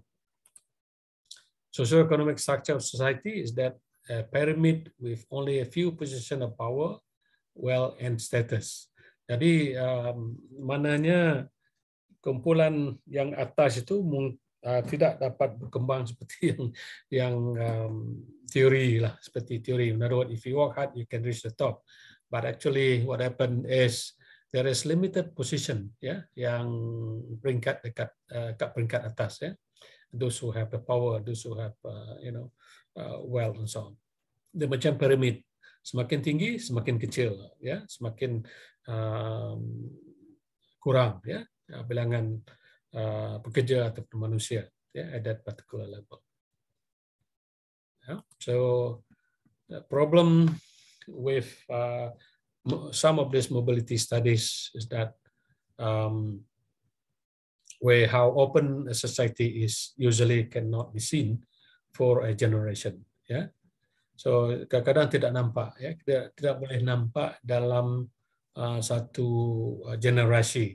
socioeconomic structure of society is that a pyramid with only a few positions of power, wealth, and status. Jadi um, mananya kumpulan yang atas itu uh, tidak dapat berkembang [laughs] seperti yang yang um, teori lah seperti teori. In other if you work hard, you can reach the top. But actually, what happened is there is limited position ya yeah, yang peringkat dekat uh, peringkat atas ya. Yeah. Those who have the power, those who have uh, you know uh, wealth and so on. Dia macam piramid Semakin tinggi, semakin kecil, ya, semakin um, kurang, ya, bilangan uh, pekerja atau manusia, ya, at that particular level. Yeah. So, the problem with uh, some of these mobility studies is that um, where how open a society is usually cannot be seen for a generation. Yeah, So kadang-kadang tidak nampak ya, tidak, tidak boleh nampak dalam uh, satu uh, generasi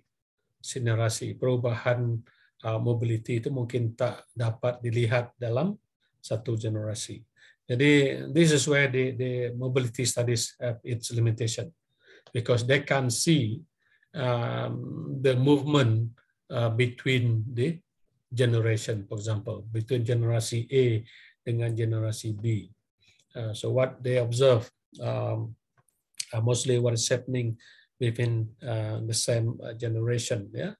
generasi perubahan uh, mobility itu mungkin tak dapat dilihat dalam satu generasi. Jadi this is where the, the mobility studies have its limitation because they can see um, the movement uh, between the generation, for example, between generasi A dengan generasi B. Uh, so what they observe um, mostly what is happening within uh, the same uh, generation ya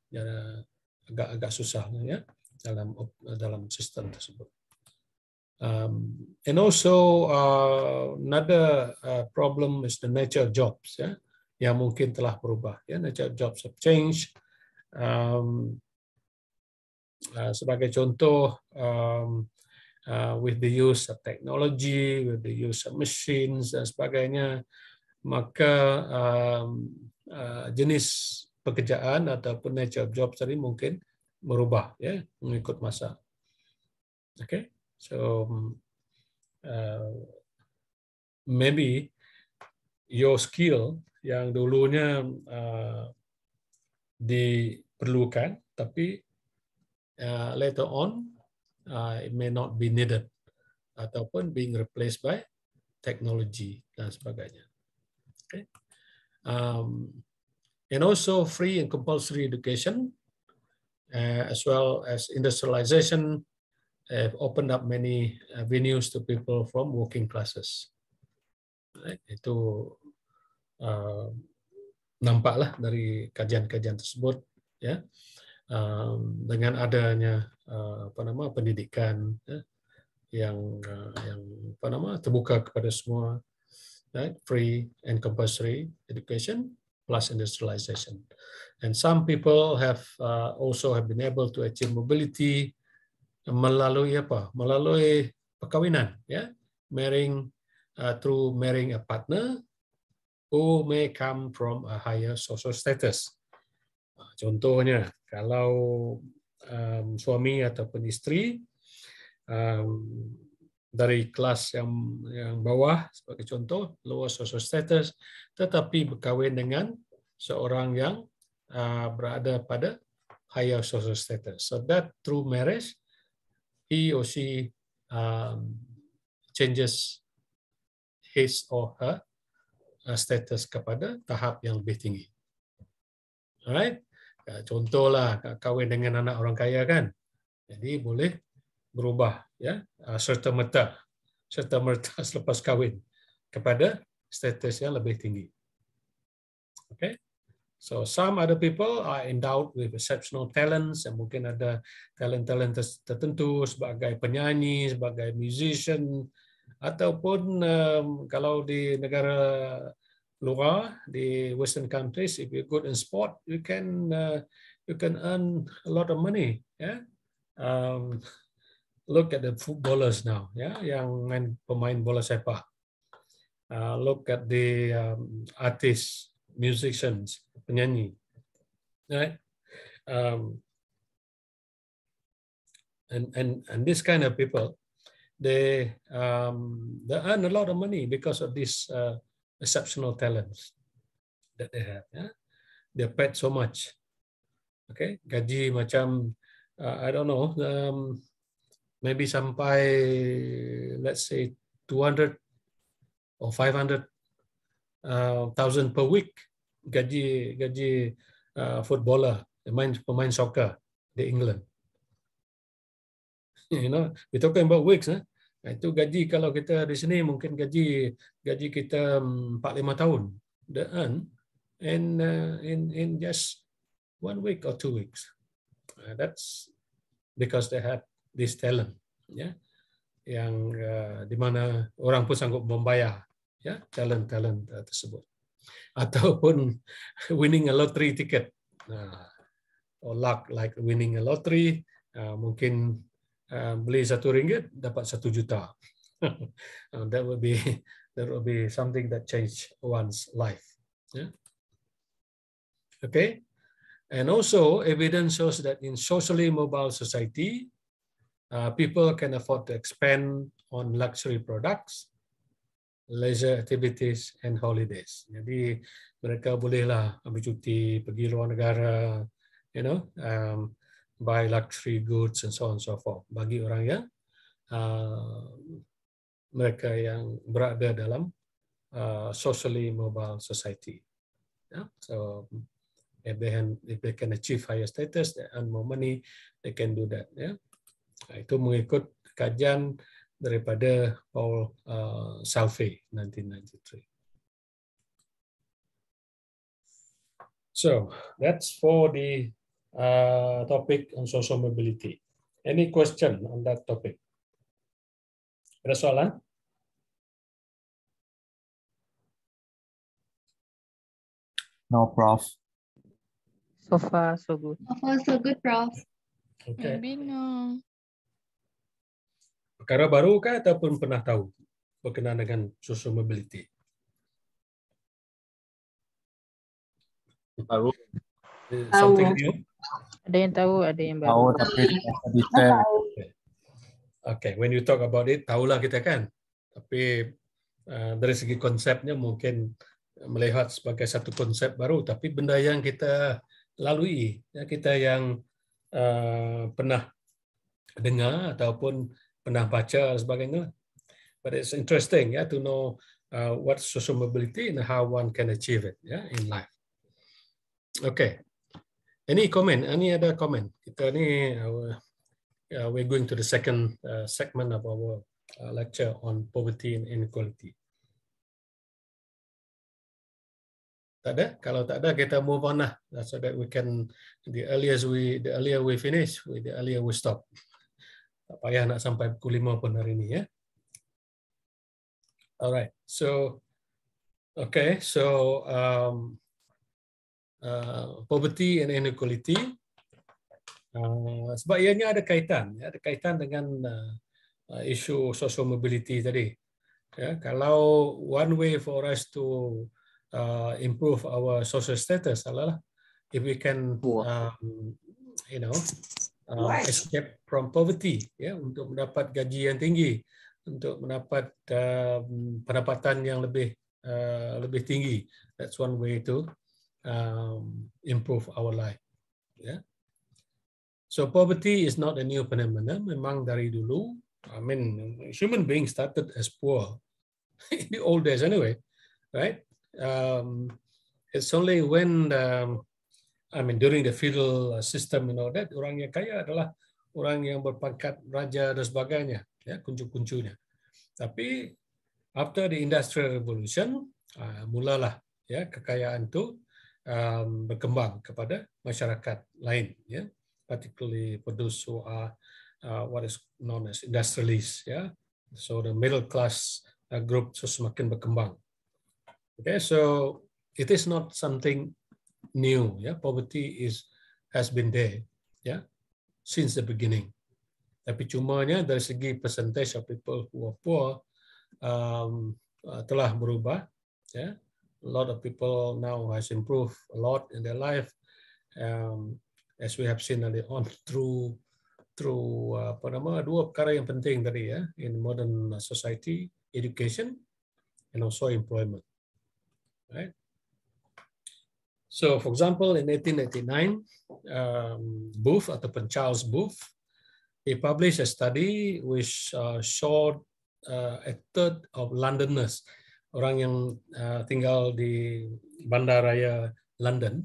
agak-agak susah ya dalam dalam sistem tersebut. Um, and also uh, another uh, problem is the nature of jobs ya yang mungkin telah berubah ya nature of jobs have changed. Um, uh, sebagai contoh um, uh, with the use of technology, with the use of machines dan sebagainya, maka um, uh, jenis pekerjaan ataupun nature of job tadi mungkin berubah, ya mengikut masa. Oke, okay? so um, uh, maybe your skill yang dulunya uh, diperlukan tapi uh, later on uh, it may not be needed ataupun being replaced by technology dan sebagainya. Okay. Um, and also free and compulsory education, uh, as well as industrialization, have opened up many avenues uh, to people from working classes. Right. Itu uh, nampaklah dari kajian-kajian tersebut, ya. Yeah dengan adanya eh, apa nama pendidikan ya, yang eh, yang apa nama terbuka kepada semua right? Ya, free and compulsory education plus industrialization and some people have uh, also have been able to achieve mobility melalui apa melalui perkawinan ya marrying uh, through marrying a partner who may come from a higher social status contohnya kalau um, suami ataupun isteri um, dari kelas yang yang bawah sebagai contoh lower social status tetapi berkahwin dengan seorang yang uh, berada pada higher social status so that through marriage he or she um, changes his or her uh, status kepada tahap yang lebih tinggi alright Ya, contohlah kawin dengan anak orang kaya kan. Jadi boleh berubah ya uh, serta merta serta merta [laughs] selepas kawin kepada status yang lebih tinggi. Okay. So some other people are endowed with exceptional talents, and mungkin ada talent-talent tertentu sebagai penyanyi, sebagai musician, ataupun um, kalau di negara Lora, the Western countries, if you're good in sport, you can uh, you can earn a lot of money. Yeah. Um, look at the footballers now. Yeah, yang main pemain bola sepak. Uh, look at the um, artists, musicians, penyanyi. Right. Um, and and and this kind of people, they um, they earn a lot of money because of this. Uh, exceptional talents that they have. Yeah? They are paid so much. Okay, gaji macam uh, I don't know, um, maybe sampai let's say 200 or 500 uh, thousand per week gaji gaji uh, footballer pemain pemain soccer di England. [laughs] You know, we talking about weeks, huh? Eh? itu gaji kalau kita di sini mungkin gaji gaji kita 4 5 tahun the earn in uh, in in just one week or two weeks. Uh, that's because they have this talent ya yang uh, di mana orang pun sanggup membayar ya talent talent uh, tersebut ataupun [laughs] winning a lottery ticket nah, or luck like winning a lottery uh, mungkin Ah, beli satu ringgit dapat satu juta. [laughs] Ah, that will be that will be something that change one's life. Yeah. Okay. And also evidence shows that in socially mobile society, uh, people can afford to expand on luxury products, leisure activities, and holidays. Jadi mereka bolehlah ambil cuti pergi luar negara, you know, um, buy luxury goods and so on and so forth. Bagi orang yang uh, mereka yang berada dalam uh, socially mobile society. Yeah? So if they can if they can achieve higher status, and more money, they can do that. Yeah? Nah, itu mengikut kajian daripada Paul uh, Salve 1993. So that's for the uh, topic on social mobility. Any question on that topic? Ada soalan? No, Prof. So far, so good. So far, so good, Prof. Okay. Maybe no. Perkara baru kah ataupun pernah tahu berkenaan dengan social mobility? Baru. Something new? Ada yang tahu, ada yang baru. Tahu tapi detail. Oke, okay. when you talk about it, tahulah kita kan. Tapi uh, dari segi konsepnya mungkin melihat sebagai satu konsep baru, tapi benda yang kita lalui, ya, kita yang uh, pernah dengar ataupun pernah baca dan sebagainya. But it's interesting ya yeah, to know uh, what social mobility and how one can achieve it yeah, in life. Okay. Any comment? Any other comment? Kita ni uh, uh, we're going to the second uh, segment of our uh, lecture on poverty and inequality. Tak ada? Kalau tak ada, kita move on lah. Uh, so that we can, the earlier we, the earlier we finish, the earlier we stop. Tak payah nak sampai pukul 5 pun hari ini ya. Alright, so, okay, so um, Uh, poverty and inequality uh, sebab ianya ada kaitan ya, ada kaitan dengan uh, uh, isu social mobility tadi ya kalau one way for us to uh, improve our social status adalah if we can um, you know uh, escape from poverty ya untuk mendapat gaji yang tinggi untuk mendapat uh, pendapatan yang lebih uh, lebih tinggi that's one way to um, improve our life. Yeah. So poverty is not a new phenomenon. Memang dari dulu, I mean, human being started as poor [laughs] in the old days anyway, right? Um, it's only when the, um, I mean during the feudal system and all that, orang yang kaya adalah orang yang berpangkat raja dan sebagainya, ya kuncu-kuncunya. Tapi after the industrial revolution, uh, mulalah ya kekayaan itu Um, berkembang kepada masyarakat lain, ya, particularly for those who are uh, what is known as industrialists, ya. So the middle class uh, group so semakin berkembang. Okay, so it is not something new. Yeah, poverty is has been there. Yeah, since the beginning. Tapi cumanya dari segi percentage of people who are poor um, uh, telah berubah. Ya, yeah a lot of people now has improved a lot in their life, um, as we have seen earlier. on [laughs] through through uh, apa nama dua perkara yang penting tadi ya in modern society education and also employment right so for example in 1889 um, Booth ataupun Charles Booth he published a study which uh, showed uh, a third of Londoners orang yang uh, tinggal di bandaraya London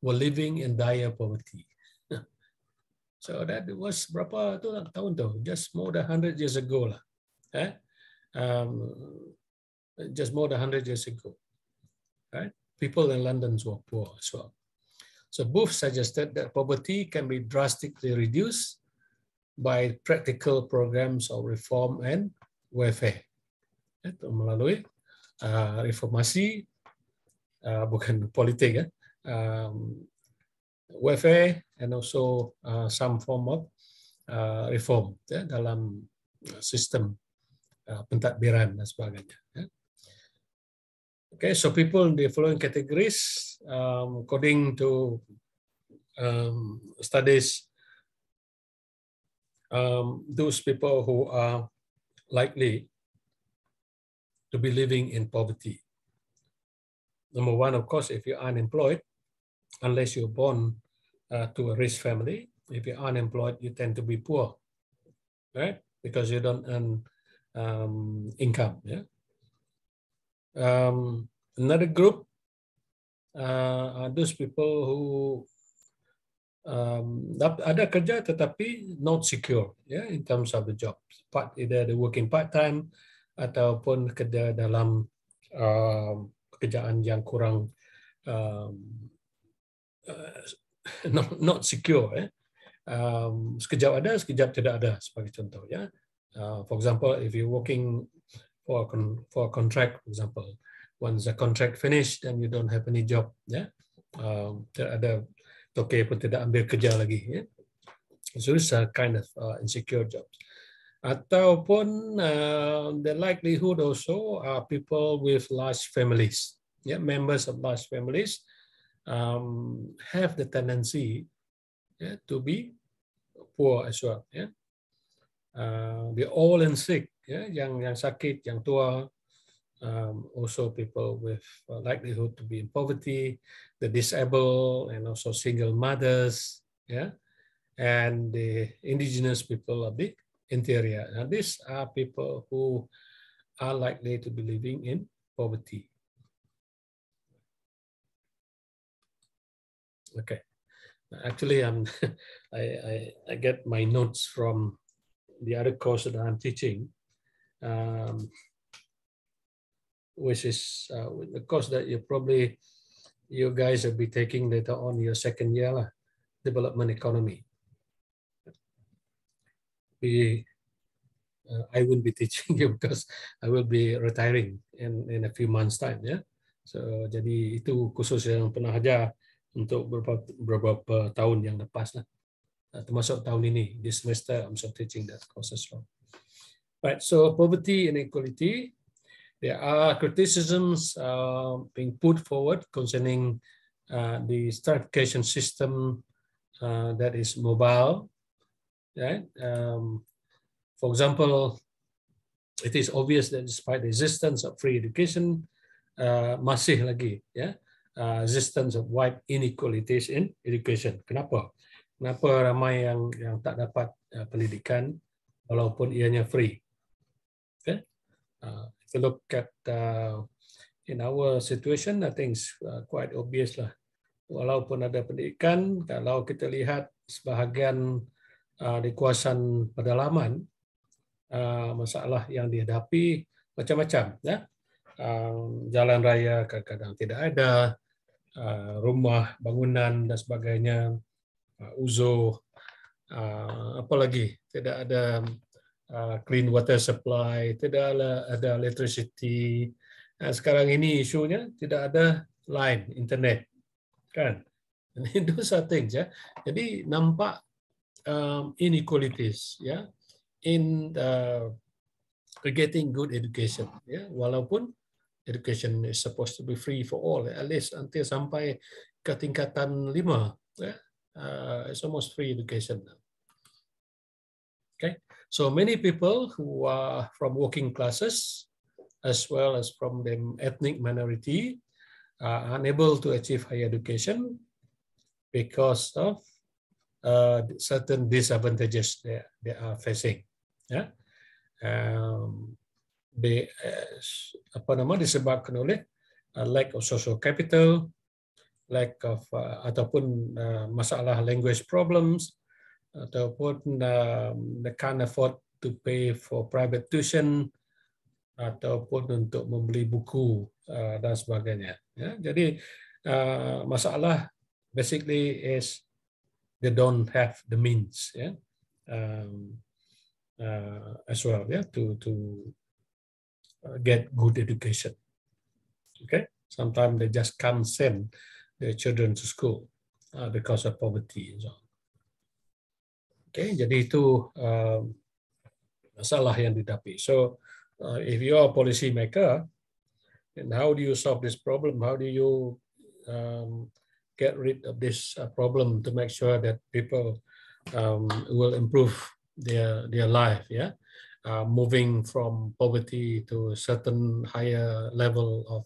were living in dire poverty. [laughs] so that was berapa tu tahun tu? Just more than 100 years ago lah. Eh? Um, just more than 100 years ago. Right? People in London were poor as well. So Booth suggested that poverty can be drastically reduced by practical programs of reform and welfare. Itu eh, melalui uh, ah, reformasi uh, ah, bukan [laughs] politik ya uh, WFA and also uh, some form of uh, reform ya, dalam sistem uh, pentadbiran dan sebagainya ya. okay so people in the following categories um, according to um, studies um, those people who are likely to be living in poverty. Number one, of course, if you're unemployed, unless you're born uh, to a rich family, if you're unemployed, you tend to be poor, right? Because you don't earn um, income. Yeah. Um, another group uh, are those people who um, ada kerja tetapi not secure, yeah, in terms of the jobs, Part either they're working part time ataupun kerja dalam uh, pekerjaan yang kurang um, uh, not, not secure eh um, sekejap ada sekejap tidak ada sebagai contoh ya yeah? uh, for example if you working for a con- for a contract for example once the contract finish then you don't have any job ya yeah? um, ada toke pun tidak ambil kerja lagi ya yeah? so it's a kind of uh, insecure jobs Ataupun uh, the likelihood also are people with large families. Yeah, members of large families um, have the tendency yeah, to be poor as well. Yeah, uh, the old and sick. Yeah, yang yang sakit, yang tua, um, also people with likelihood to be in poverty, the disabled, and also single mothers, yeah, and the indigenous people of the interior. Now, these are people who are likely to be living in poverty. Okay. Actually, I'm, [laughs] I, I, I get my notes from the other course that I'm teaching, um, which is uh, the course that you probably, you guys will be taking later on your second year, development economy. be uh, I won't be [laughs] teaching you because I will be retiring in in a few months time ya. Yeah? So jadi itu khusus yang pernah aja untuk beberapa beberapa tahun yang lepas lah. Uh, termasuk tahun ini this semester I'm still teaching that course as well. Right, so poverty and inequality. There are criticisms uh, being put forward concerning uh, the stratification system uh, that is mobile right? Um, for example, it is obvious that despite the existence of free education, uh, masih lagi, yeah, uh, existence of wide inequalities in education. Kenapa? Kenapa ramai yang yang tak dapat uh, pendidikan walaupun ianya free? Okay. Uh, if you look at uh, in our situation, I think it's uh, quite obvious lah. Walaupun ada pendidikan, kalau kita lihat sebahagian Eh, di kawasan pedalaman eh, masalah yang dihadapi macam-macam ya eh, jalan raya kadang-kadang tidak ada rumah bangunan dan sebagainya uzo apalagi tidak ada clean water supply tidak ada ada electricity nah, sekarang ini isunya tidak ada line internet kan [laughs] ini satu ya jadi nampak um, inequalities yeah, in uh, getting good education yeah. walaupun education is supposed to be free for all at least until sampai ke tingkatan 5 yeah. uh, it's almost free education okay so many people who are from working classes as well as from the ethnic minority are unable to achieve higher education because of Uh, certain disadvantages they, they are facing. Yeah. Um, they, uh, apa nama disebabkan oleh uh, lack of social capital, lack of uh, ataupun uh, masalah language problems ataupun uh, they can't afford to pay for private tuition ataupun untuk membeli buku uh, dan sebagainya. Yeah. jadi uh, masalah basically is they don't have the means yeah um, uh, as well yeah to to uh, get good education okay sometimes they just can't send their children to school uh, because of poverty and so on. Okay, jadi itu um, masalah yang dihadapi. So, uh, if you are a policy maker, and how do you solve this problem? How do you um, get rid of this uh, problem to make sure that people um, will improve their their life. Yeah, uh, moving from poverty to a certain higher level of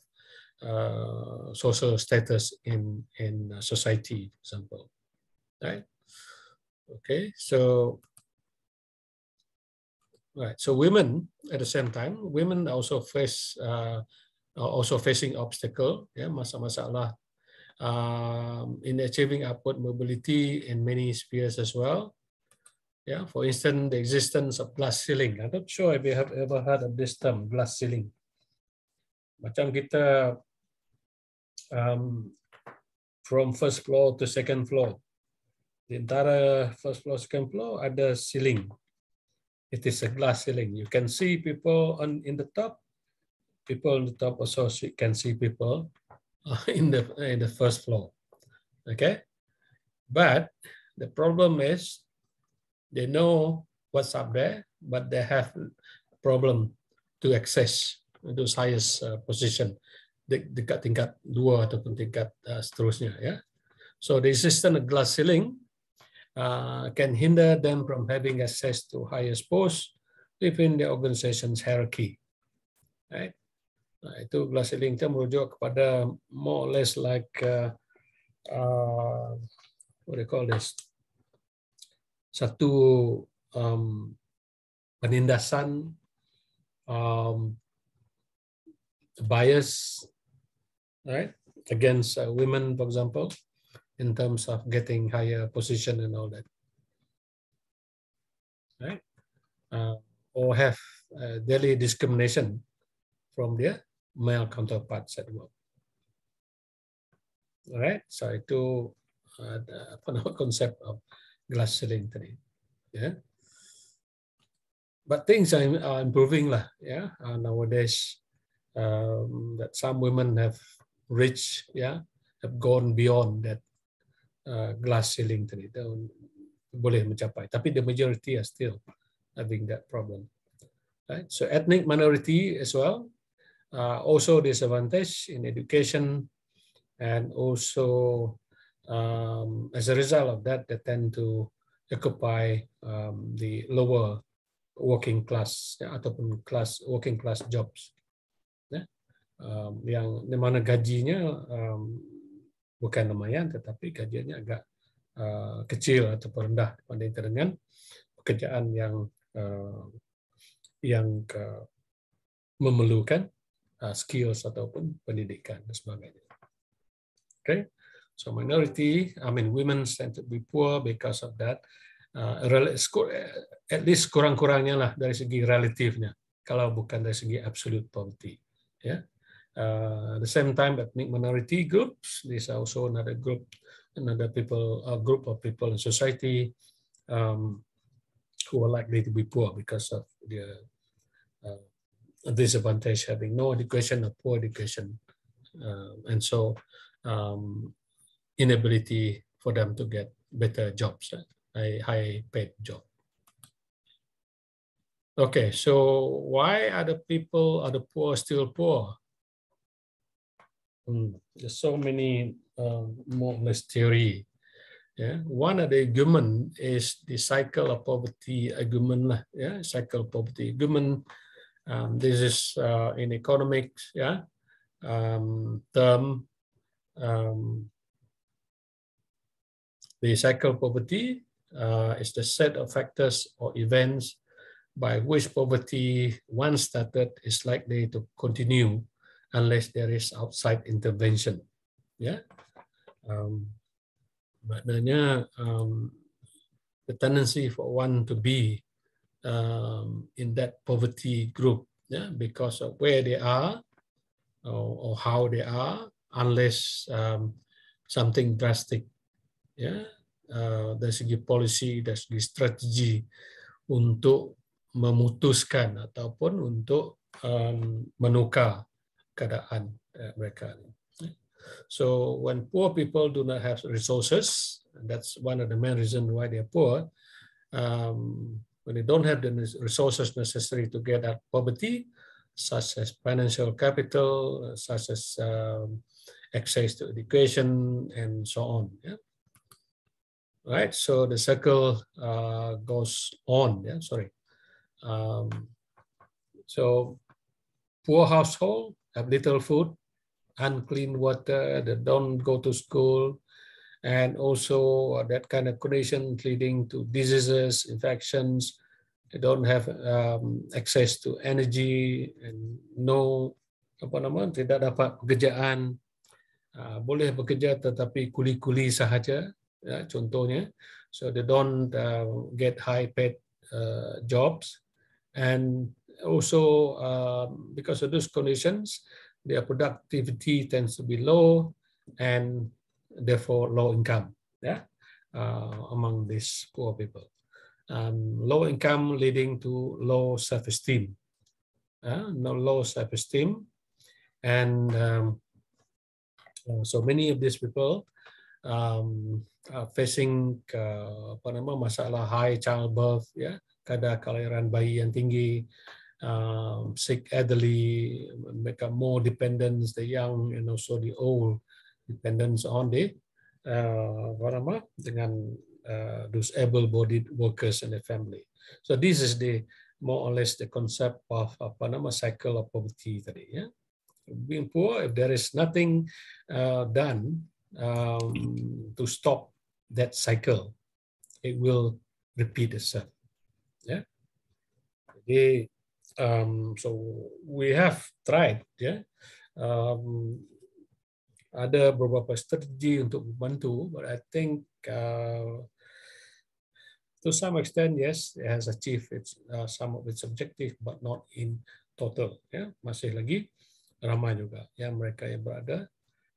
uh, social status in in uh, society, for example. Right. Okay. So. Right. So women, at the same time, women also face uh, also facing obstacle, yeah, masa-masalah um, in achieving upward mobility in many spheres as well. Yeah, for instance, the existence of glass ceiling. I'm not sure if you have ever heard of this term, glass ceiling. Macam kita um, from first floor to second floor. The entire first floor, second floor ada ceiling. It is a glass ceiling. You can see people on in the top. People on the top also can see people [laughs] in the in the first floor okay but the problem is they know what's up there but they have problem to access those highest uh, position the tingkat dua ataupun tingkat uh, seterusnya yeah? so the existence of glass ceiling uh, can hinder them from having access to highest posts within the organization's hierarchy right Nah, itu ceiling itu merujuk kepada more or less like uh, uh, what do you call this? Satu um, penindasan um, bias right against uh, women for example in terms of getting higher position and all that right uh, or have uh, daily discrimination from there male counterparts at work. Alright, so itu ada apa nama konsep of glass ceiling tadi. Yeah. But things are, improving lah. yeah. Uh, nowadays um, that some women have reached, yeah, have gone beyond that uh, glass ceiling tadi. Itu boleh mencapai. Tapi the majority are still having that problem. Right? So ethnic minority as well uh, also disadvantage in education and also um, as a result of that they tend to occupy um, the lower working class ataupun class working class jobs ya, um, yang mana gajinya um, bukan lumayan tetapi gajinya agak uh, kecil atau rendah dibanding dengan pekerjaan yang uh, yang ke, memerlukan Uh, skills ataupun pendidikan dan sebagainya. Okay, so minority, I mean women tend to be poor because of that. Uh, at least kurang-kurangnya lah dari segi relatifnya, kalau bukan dari segi absolute poverty. Yeah. Uh, the same time, ethnic minority groups, are also another group, another people, a group of people in society um, who are likely to be poor because of their uh, disadvantage having no education or poor education uh, and so um, inability for them to get better jobs a high paid job okay so why are the people are the poor still poor mm, there's so many um, more or less theory yeah. One of the argument is the cycle of poverty argument. Yeah, cycle of poverty argument um, this is uh, in economics, yeah, um, term, um, the cycle poverty uh, is the set of factors or events by which poverty once started is likely to continue unless there is outside intervention. yeah? um, maknanya um, the tendency for one to be um, in that poverty group yeah, because of where they are or, or how they are, unless um, something drastic. Yeah, uh, dari segi policy, dari segi strategi untuk memutuskan ataupun untuk um, menukar keadaan uh, mereka. So when poor people do not have resources, that's one of the main reason why they are poor. Um, when they don't have the resources necessary to get out poverty, such as financial capital, such as um, access to education, and so on. Yeah? Right, so the circle uh, goes on. Yeah, sorry. Um, so poor household have little food, unclean water, they don't go to school, and also uh, that kind of conditions leading to diseases, infections. They don't have um, access to energy and no apa nama tidak dapat pekerjaan. Uh, boleh bekerja tetapi kuli-kuli sahaja ya, contohnya. So they don't uh, get high paid uh, jobs and also um, because of those conditions, their productivity tends to be low and therefore low income yeah, uh, among these poor people. Um, low income leading to low self-esteem, uh, no low self-esteem. And um, uh, so many of these people um, are facing uh, apa nama, masalah high childbirth, ya, yeah? kada kelahiran bayi yang tinggi, um, sick elderly, mereka more dependent, the young and also the old dependence on the uh, dengan uh, those able-bodied workers and their family. So this is the more or less the concept of apa nama cycle of poverty tadi ya. Being poor, if there is nothing uh, done um, to stop that cycle, it will repeat itself. Yeah. Jadi, um, so we have tried, yeah, um, ada beberapa strategi untuk membantu, but I think uh, to some extent, yes, it has achieved its, uh, some of its objective, but not in total. Ya. Masih lagi ramai juga yang mereka yang berada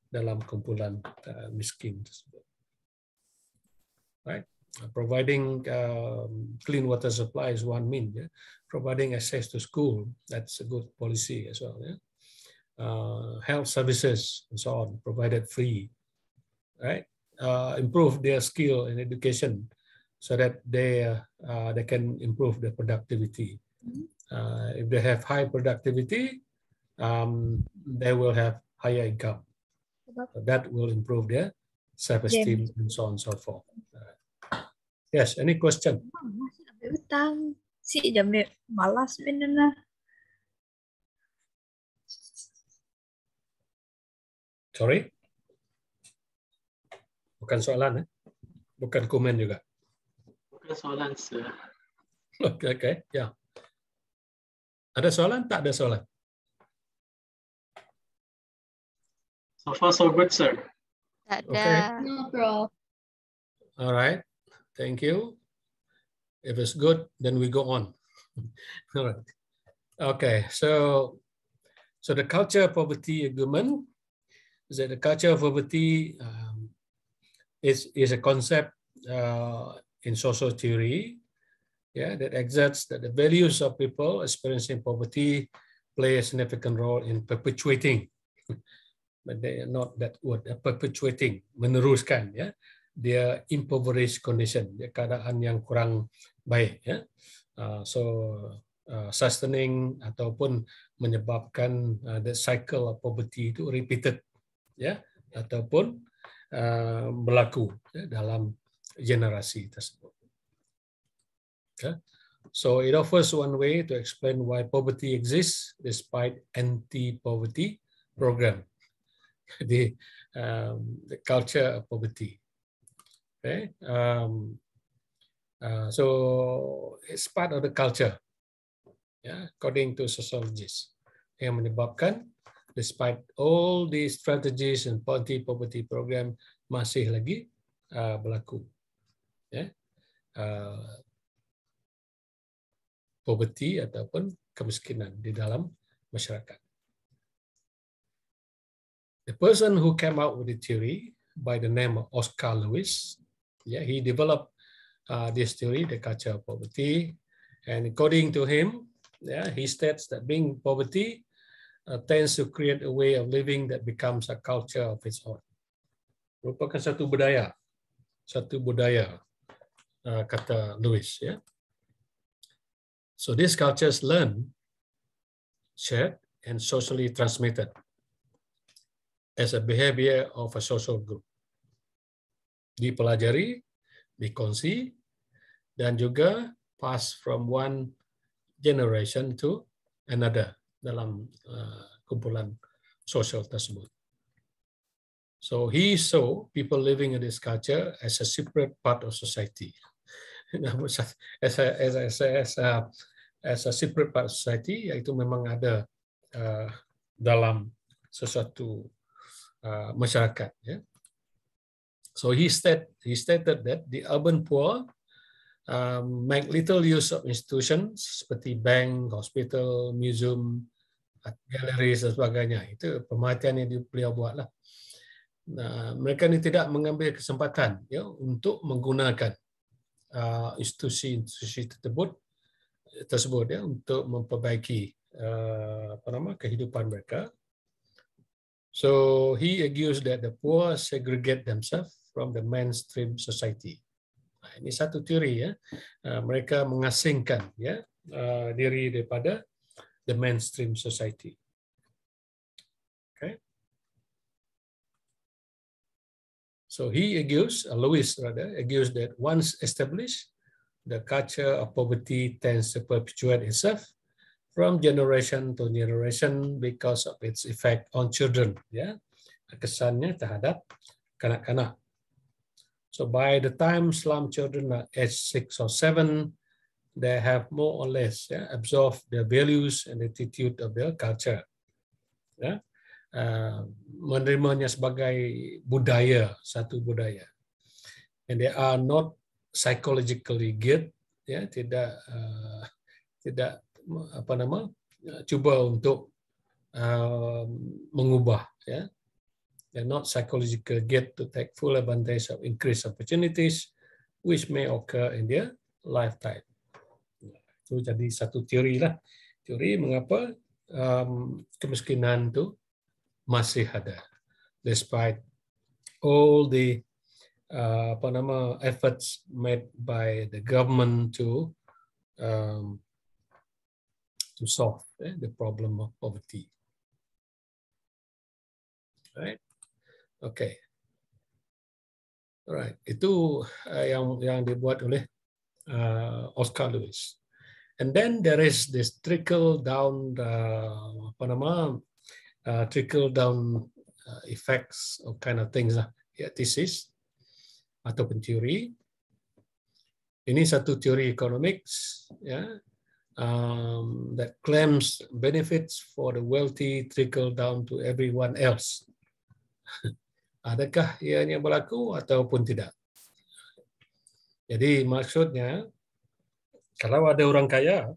dalam kumpulan uh, miskin tersebut. Right? Providing um, clean water supply is one mean. Yeah? Providing access to school, that's a good policy as well. Yeah? uh, health services and so on provided free, right? Uh, improve their skill in education so that they uh, they can improve their productivity. Mm-hmm. Uh, if they have high productivity, um, they will have higher income. So mm-hmm. that will improve their self-esteem yeah. and so on and so forth. yes, any question? Sorry? Bukan soalan, eh? bukan komen juga. Bukan soalan, sir. Oke, okay, okay. ya. Yeah. Ada soalan? Tak ada soalan. So far, so good, sir. Tak Okay. No, bro. All right. Thank you. If it's good, then we go on. [laughs] All right. Okay. So, so the culture poverty argument is that the culture of poverty um, is, is a concept uh, in social theory yeah, that exerts that the values of people experiencing poverty play a significant role in perpetuating, [laughs] but they are not that word, uh, perpetuating, meneruskan yeah. their impoverished condition, their keadaan yang kurang baik yeah. Uh, so uh, sustaining ataupun menyebabkan uh, the cycle of poverty itu repeated ya ataupun uh, berlaku ya, dalam generasi tersebut. Okay. Ya. So it offers one way to explain why poverty exists despite anti-poverty program, the, um, the culture of poverty. Okay. Um, uh, so it's part of the culture, yeah, according to sociologists yang menyebabkan despite all the strategies and poverty poverty program masih lagi uh, berlaku. Yeah. Uh, poverty ataupun kemiskinan di dalam masyarakat. The person who came out with the theory by the name of Oscar Lewis, yeah, he developed uh, this theory, the culture of poverty. And according to him, yeah, he states that being poverty Uh, tends to create a way of living that becomes a culture of its own. Merupakan satu budaya, satu budaya uh, kata Lewis. Yeah. So these cultures learn, shared, and socially transmitted as a behavior of a social group. Dipelajari, dikongsi, dan juga pass from one generation to another dalam uh, kumpulan sosial tersebut. So he saw people living in this culture as a separate part of society. [laughs] as, a, as, a, as, a, as, a, as a separate part of society, yaitu memang ada uh, dalam sesuatu uh, masyarakat. Yeah. So he, state, he stated that the urban poor Um, make little use of institutions seperti bank, hospital, museum, uh, galeri dan sebagainya. Itu pemerhatian yang beliau buatlah. Nah, uh, mereka ini tidak mengambil kesempatan ya, untuk menggunakan uh, institusi-institusi tersebut tersebut ya, untuk memperbaiki uh, apa nama kehidupan mereka. So he argues that the poor segregate themselves from the mainstream society. Ini satu teori ya. Eh, mereka mengasingkan ya eh, diri daripada the mainstream society. Okay. So he argues, uh, Louis rather, argues that once established, the culture of poverty tends to perpetuate itself from generation to generation because of its effect on children. Ya, kesannya terhadap kanak-kanak. So by the time slum children are age six or seven, they have more or less yeah, absorbed the values and attitude of their culture. Ya. Uh, menerimanya sebagai budaya, satu budaya. And they are not psychologically geared, ya, tidak uh, tidak apa nama coba untuk uh, mengubah ya and not psychological get to take full advantage of increased opportunities which may occur in their lifetime. Itu jadi satu teori lah. Teori mengapa um, kemiskinan itu masih ada despite all the uh, apa nama efforts made by the government to um, to solve eh, the problem of poverty. Right? Oke. Okay. Right. Itu eh, yang yang dibuat oleh uh, Oscar Lewis. And then there is this trickle down uh, apa nama uh, trickle down uh, effects or kind of things lah. Ya, thesis atau teori. Ini satu teori economics ya um, that claims benefits for the wealthy trickle down to everyone else. [laughs] adakah ianya berlaku ataupun tidak. Jadi maksudnya, kalau ada orang kaya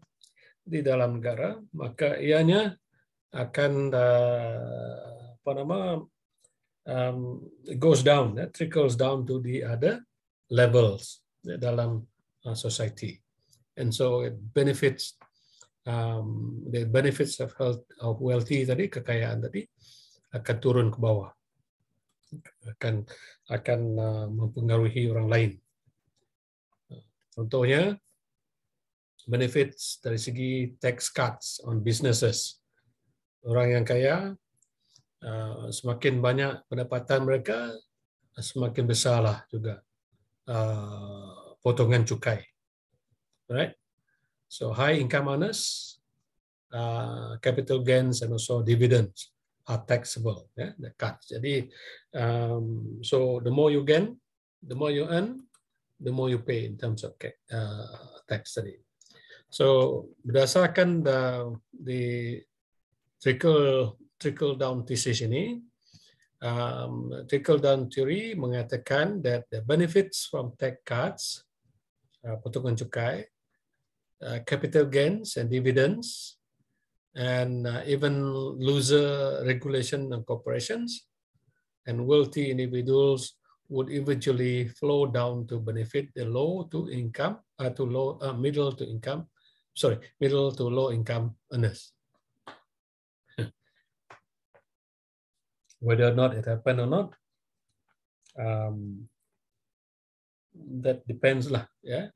di dalam negara, maka ianya akan eh, apa nama um, goes down, uh, trickles down to the other levels eh, dalam uh, society, and so it benefits um, the benefits of health of wealthy tadi kekayaan tadi akan turun ke bawah. akan akan uh, mempengaruhi orang lain. Contohnya benefits dari segi tax cuts on businesses. Orang yang kaya uh, semakin banyak pendapatan mereka semakin besarlah juga uh, potongan cukai. Right? So high income earners uh, capital gains and also dividends. are taxable. Yeah, the cards. Jadi, um, so the more you gain, the more you earn, the more you pay in terms of uh, tax tadi. So berdasarkan the, the trickle trickle down thesis ini, um, trickle down theory mengatakan that the benefits from tax cuts, uh, potongan cukai, uh, capital gains and dividends and uh, even looser regulation of corporations and wealthy individuals would eventually flow down to benefit the low to income uh, to low uh, middle to income sorry middle to low income earners [laughs] whether or not it happened or not um, that depends lah yeah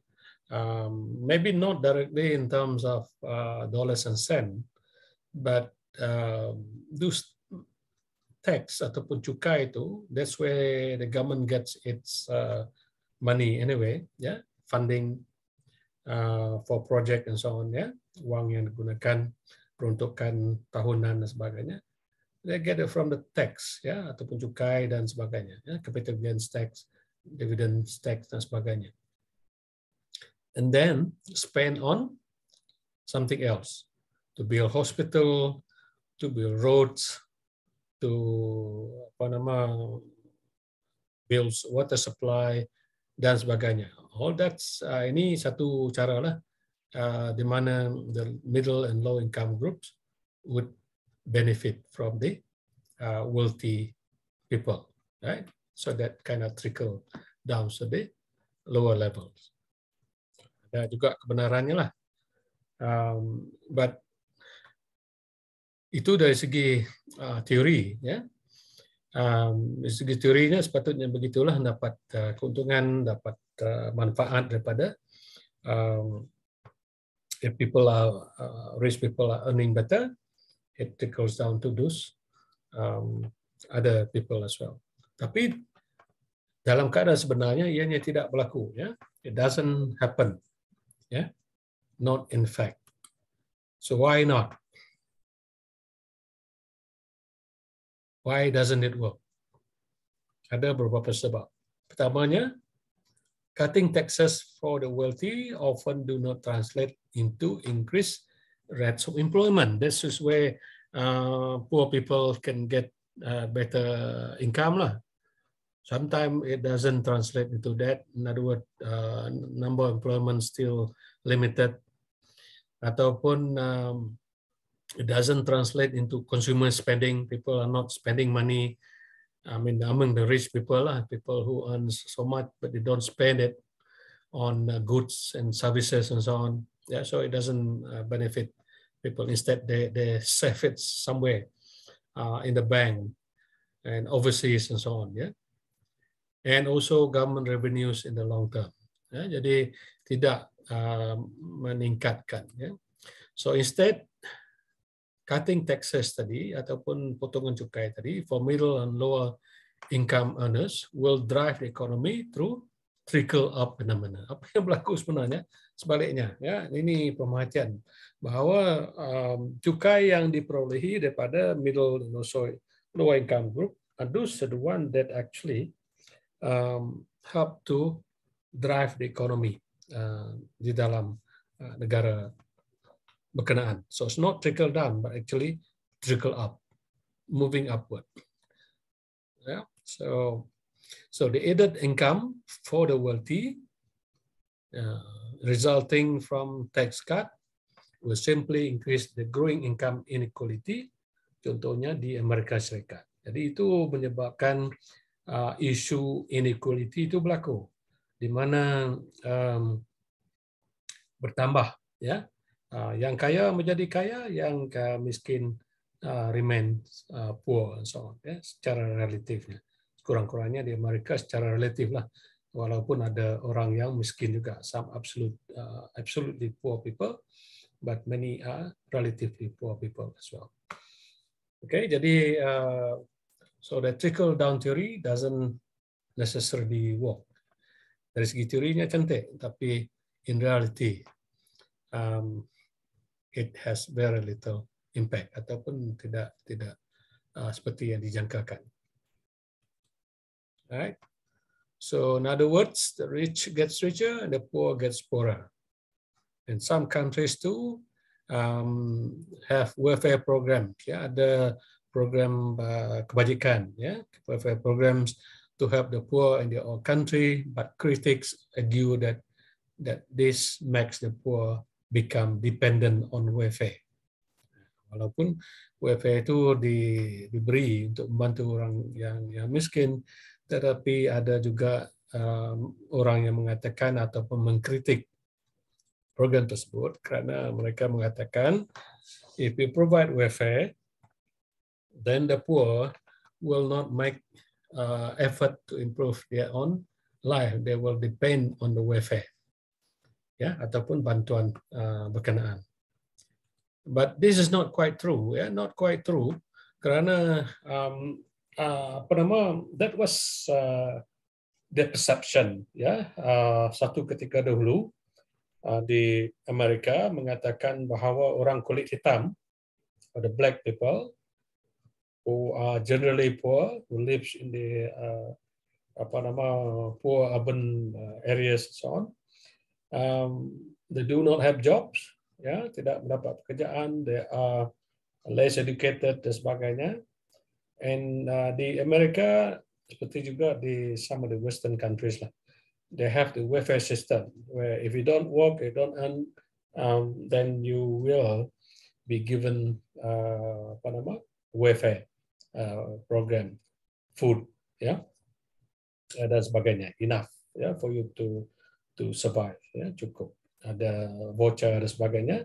um, maybe not directly in terms of uh, dollars and cents but um, those tax ataupun cukai itu that's where the government gets its uh, money anyway yeah? funding uh, for project and so on ya yeah? uang yang digunakan peruntukan tahunan dan sebagainya they get it from the tax ya ataupun cukai dan sebagainya ya yeah? capital gains tax dividend tax dan sebagainya and then spend on something else to build hospital, to build roads, to apa nama build water supply dan sebagainya. All that uh, ini satu cara lah uh, di mana the middle and low income groups would benefit from the uh, wealthy people, right? So that kind of trickle down to the lower levels. Ada juga kebenarannya lah. Um, but itu dari segi uh, teori ya. Um, dari segi teorinya sepatutnya begitulah dapat uh, keuntungan, dapat uh, manfaat daripada um, if people are rich people are earning better, it goes down to those um, other people as well. Tapi dalam keadaan sebenarnya ianya tidak berlaku ya. It doesn't happen. Ya. Yeah? Not in fact. So why not? Why doesn't it work? Ada beberapa sebab. Pertamanya, cutting taxes for the wealthy often do not translate into increased rates of employment. This is where uh, poor people can get uh, better income lah. Sometimes it doesn't translate into that. In other words, uh, number of employment still limited. Ataupun um, it doesn't translate into consumer spending. People are not spending money. I mean, among the rich people, people who earn so much, but they don't spend it on uh, goods and services and so on. Yeah, so it doesn't uh, benefit people. Instead, they, they save it somewhere uh, in the bank and overseas and so on. Yeah, and also government revenues in the long term. Ya, jadi tidak uh, meningkatkan. Ya. So instead, cutting taxes tadi ataupun potongan cukai tadi for middle and lower income earners will drive the economy through trickle up phenomena. Apa yang berlaku sebenarnya? Sebaliknya, ya ini pemahaman bahwa um, cukai yang diperolehi daripada middle and also lower income group adalah satu the one that actually um, help to drive the economy uh, di dalam uh, negara berkenaan. So it's not trickle down, but actually trickle up, moving upward. Yeah. So, so the added income for the wealthy uh, resulting from tax cut will simply increase the growing income inequality. Contohnya di Amerika Serikat. Jadi itu menyebabkan uh, isu inequality itu berlaku, di mana um, bertambah ya Ah, yang kaya menjadi kaya, yang miskin ah, remain ah, poor so Ya, secara relatifnya. Ya. Kurang-kurangnya di Amerika secara relatif lah. Walaupun ada orang yang miskin juga, some absolute, uh, absolutely poor people, but many are relatively poor people as well. Okay, jadi uh, so the trickle down theory doesn't necessarily work. Dari segi teorinya cantik, tapi in reality um, it has very little impact ataupun tidak tidak uh, seperti yang dijangkakan. Right. So in other words, the rich gets richer and the poor gets poorer. And some countries too um, have welfare programs. Yeah, ada program uh, kebajikan. Yeah, welfare programs to help the poor in their own country. But critics argue that that this makes the poor become dependent on WFA. Walaupun WFA itu di, diberi untuk membantu orang yang, yang miskin, tetapi ada juga um, orang yang mengatakan atau mengkritik program tersebut karena mereka mengatakan if you provide welfare, then the poor will not make uh, effort to improve their own life. They will depend on the welfare ya ataupun bantuan uh, berkenaan. But this is not quite true, ya, yeah? not quite true kerana um, uh, apa nama that was uh, the perception ya yeah? uh, satu ketika dahulu uh, di Amerika mengatakan bahawa orang kulit hitam or the black people who are generally poor who lives in the uh, apa nama poor urban uh, areas and so on um, they do not have jobs, ya tidak mendapat pekerjaan, they are less educated dan sebagainya. And uh, di Amerika seperti juga di some of the Western countries lah, they have the welfare system where if you don't work, you don't earn, um, then you will be given uh, apa nama welfare uh, program, food, ya yeah? Uh, dan sebagainya enough ya yeah, for you to to survive ya cukup ada voucher dan sebagainya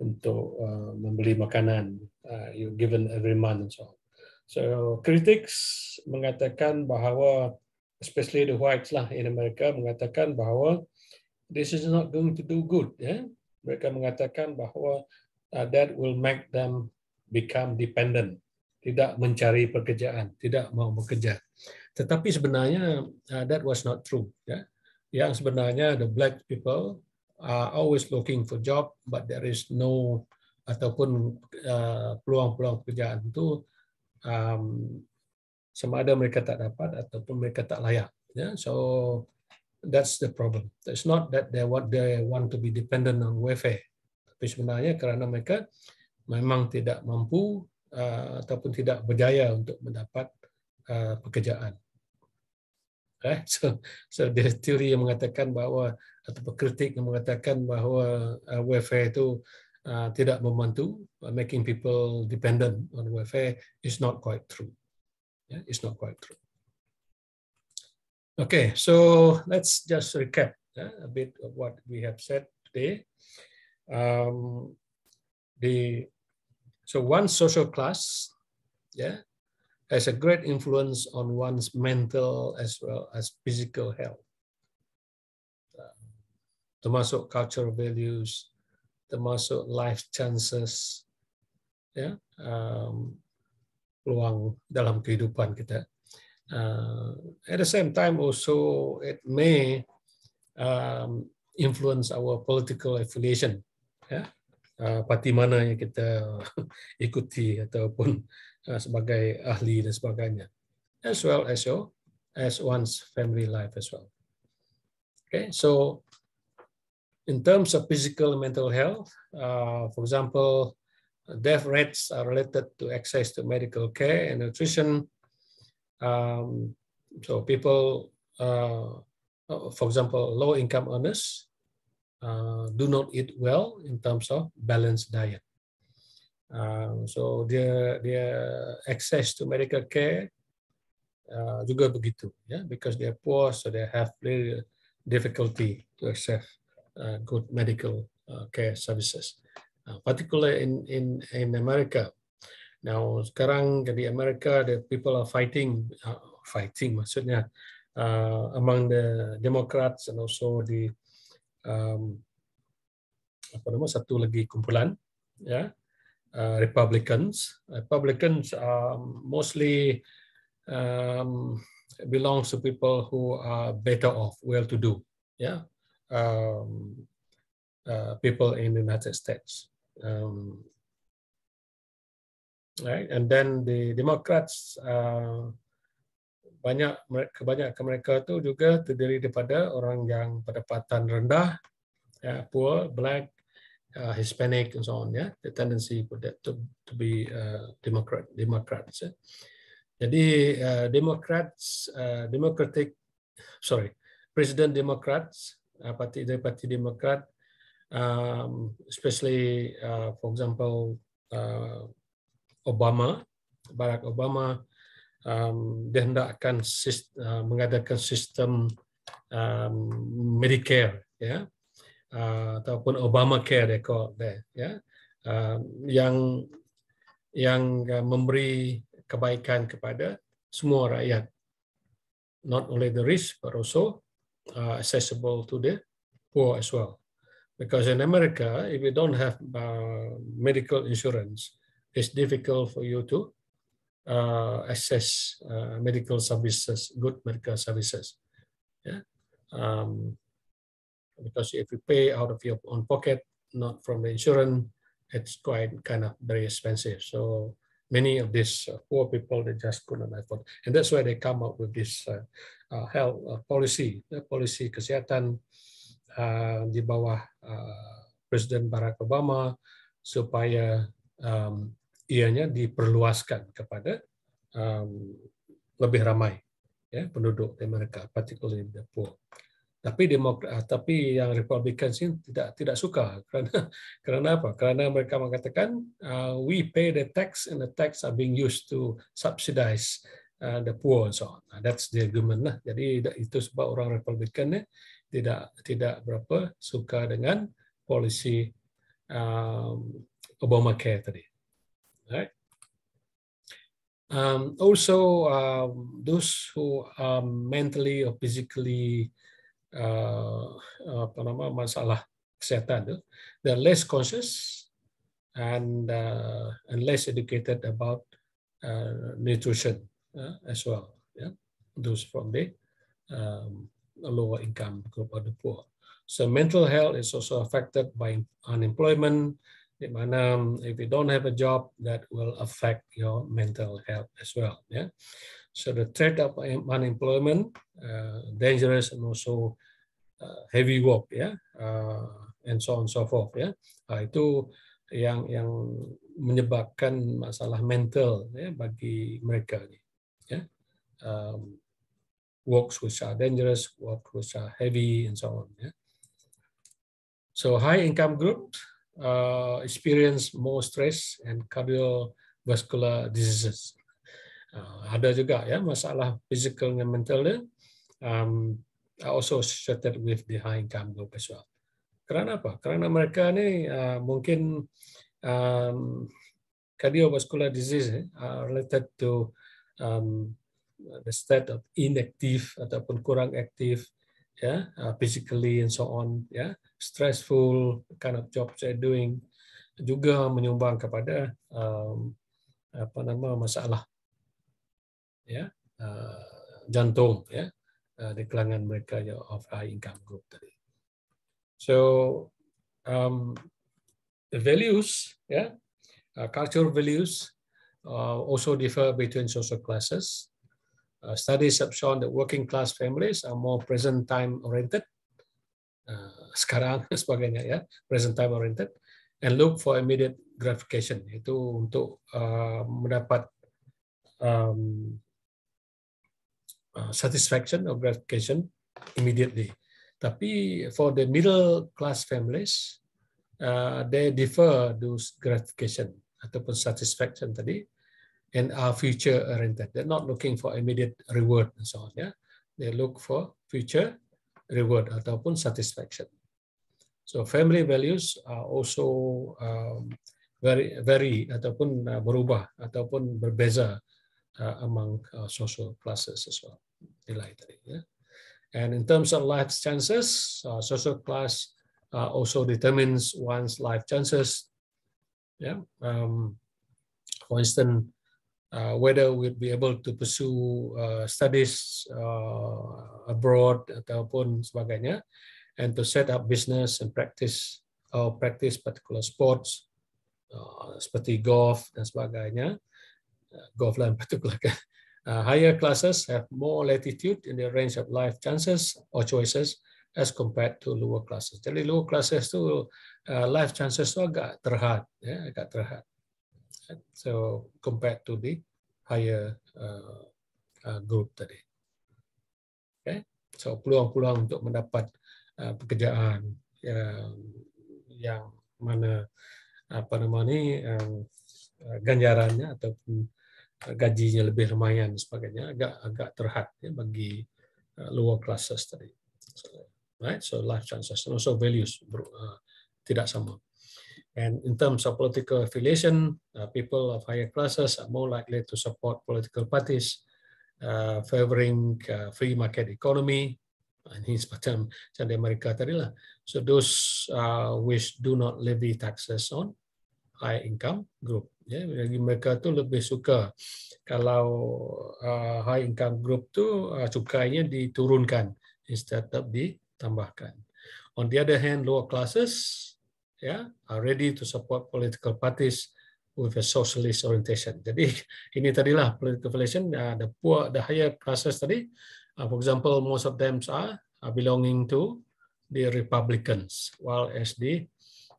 untuk uh, membeli makanan uh, you given every month and so on. So critics mengatakan bahwa especially the whites lah in America mengatakan bahwa this is not going to do good ya. Mereka mengatakan bahwa uh, that will make them become dependent, tidak mencari pekerjaan, tidak mau bekerja. Tetapi sebenarnya uh, that was not true ya yang sebenarnya the black people are always looking for job but there is no ataupun uh, peluang-peluang uh, pekerjaan itu um, sama ada mereka tak dapat ataupun mereka tak layak. Yeah? So that's the problem. It's not that they want they want to be dependent on welfare, tapi sebenarnya kerana mereka memang tidak mampu uh, ataupun tidak berjaya untuk mendapat uh, pekerjaan. Right? Kan? [laughs] So, so ada teori yang mengatakan bahwa atau kritik yang mengatakan bahwa uh, welfare itu uh, tidak membantu, uh, making people dependent on welfare is not quite true. Yeah, it's not quite true. Okay, so let's just recap uh, a bit of what we have said today. Um, the so one social class, yeah, has a great influence on one's mental as well as physical health. The uh, termasuk cultural values, termasuk life chances, ya, um, peluang dalam kehidupan kita. Uh, at the same time also it may um, influence our political affiliation. Yeah? Uh, parti mana yang kita [laughs] ikuti ataupun uh, sebagai ahli dan sebagainya as well as your as one's family life as well okay so in terms of physical and mental health uh, for example death rates are related to access to medical care and nutrition um, so people uh, for example low income earners uh, do not eat well in terms of balanced diet. Uh, so their their access to medical care uh, juga begitu, yeah, because they are poor, so they have very difficulty to access uh, good medical uh, care services, particularly in in in America. Now sekarang di Amerika, the people are fighting, fighting maksudnya among the Democrats and also the um, apa namanya satu lagi kumpulan ya uh, Republicans. Republicans are um, mostly um, belongs to people who are better off, well-to-do, yeah, um, uh, people in the United States. Um, right, and then the Democrats. Uh, banyak kebanyakan mereka itu juga terdiri daripada orang yang pendapatan rendah, ya, poor, black, uh, Hispanic, and so on. Ya, the tendency for that to, to be uh, Democrat, Democrats. Ya. Jadi uh, Democrats, uh, Democratic, sorry, President Democrats, uh, parti dari parti Demokrat, um, especially uh, for example uh, Obama, Barack Obama um, dihendakkan sist, uh, mengadakan sistem um, Medicare ya uh, ataupun Obamacare they call ya uh, yang yang uh, memberi kebaikan kepada semua rakyat not only the rich but also uh, accessible to the poor as well because in America if you don't have uh, medical insurance it's difficult for you to uh, access uh, medical services, good medical services. Yeah? Um, because if you pay out of your own pocket, not from the insurance, it's quite kind of very expensive. So many of these uh, poor people, they just couldn't afford. And that's why they come up with this uh, uh health uh, policy, the policy kesehatan di bawah President Barack Obama supaya um, ianya diperluaskan kepada um, lebih ramai ya penduduk di Amerika, particularly the poor. Tapi Demokrat, ah, tapi yang republikan sih tidak tidak suka [laughs] karena karena apa? Karena mereka mengatakan uh, we pay the tax and the tax are being used to subsidize uh, the poor and so on. Nah, that's the argument lah. Jadi itu sebab orang Republican ya, tidak tidak berapa suka dengan polisi um, Obamacare tadi. right? Um, also, um, those who are mentally or physically uh, apa masalah kesehatan, they're less conscious and uh, and less educated about uh, nutrition uh, as well. Yeah, those from the um, lower income group or the poor. So mental health is also affected by unemployment, di mana if you don't have a job that will affect your mental health as well ya yeah. so the threat of unemployment uh, dangerous and also uh, heavy work ya yeah. uh, and so on so forth ya yeah. nah, itu yang yang menyebabkan masalah mental ya bagi mereka ya um, works which are dangerous work which are heavy and so on ya so high income groups uh, experience more stress and cardiovascular diseases. Uh, ada juga ya masalah physical dan mentalnya um, also associated with the high income group as well. Karena apa? Karena mereka ini uh, mungkin um, cardiovascular disease eh, related to um, the state of inactive ataupun kurang aktif yeah, uh, physically and so on, ya, yeah, stressful kind of job saya doing, juga menyumbang kepada um, apa nama masalah, ya, yeah, uh, jantung, ya, yeah, uh, di kalangan mereka ya, of high income group tadi. So um, the values, yeah, uh, cultural values uh, also differ between social classes. Uh, studies have shown that working class families are more present time oriented uh, sekarang [laughs] sebagainya ya present time oriented and look for immediate gratification itu untuk uh, mendapat um, uh, satisfaction or gratification immediately tapi for the middle class families uh, they defer those gratification ataupun satisfaction tadi and are future oriented. They're not looking for immediate reward and so on. Yeah, they look for future reward ataupun satisfaction. So family values are also um, very vary ataupun uh, berubah ataupun berbeza uh, among uh, social classes as well. Nilai tadi. Yeah? And in terms of life chances, uh, social class uh, also determines one's life chances. Yeah. Um, for instance, uh, whether we'll be able to pursue uh, studies uh, abroad ataupun sebagainya, and to set up business and practice or uh, practice particular sports uh, seperti golf dan sebagainya. Uh, golf lah particular. higher classes have more latitude in their range of life chances or choices as compared to lower classes. Jadi lower classes tu life chances tu agak terhad, ya, agak terhad. Kan. So compared to the higher uh, uh, group tadi. Okay? So peluang-peluang untuk mendapat uh, pekerjaan yang, yang mana apa namanya um, uh, ganjarannya ataupun uh, gajinya lebih lumayan dan sebagainya agak agak terhad ya, bagi uh, lower classes tadi. So, right? So life chances and also values uh, tidak sama. And in terms of political affiliation, uh, people of higher classes are more likely to support political parties uh, favoring uh, free market economy. Ini semacam candi Amerika tadi lah. So those uh, which do not levy taxes on high income group. Ya, yeah, mereka tuh lebih suka kalau uh, high income group tuh uh, cukainya diturunkan instead of ditambahkan. On the other hand, lower classes yeah, are ready to support political parties with a socialist orientation. Jadi ini tadilah political relation, uh, the poor, the higher classes tadi, uh, for example, most of them are, are belonging to the Republicans, while as the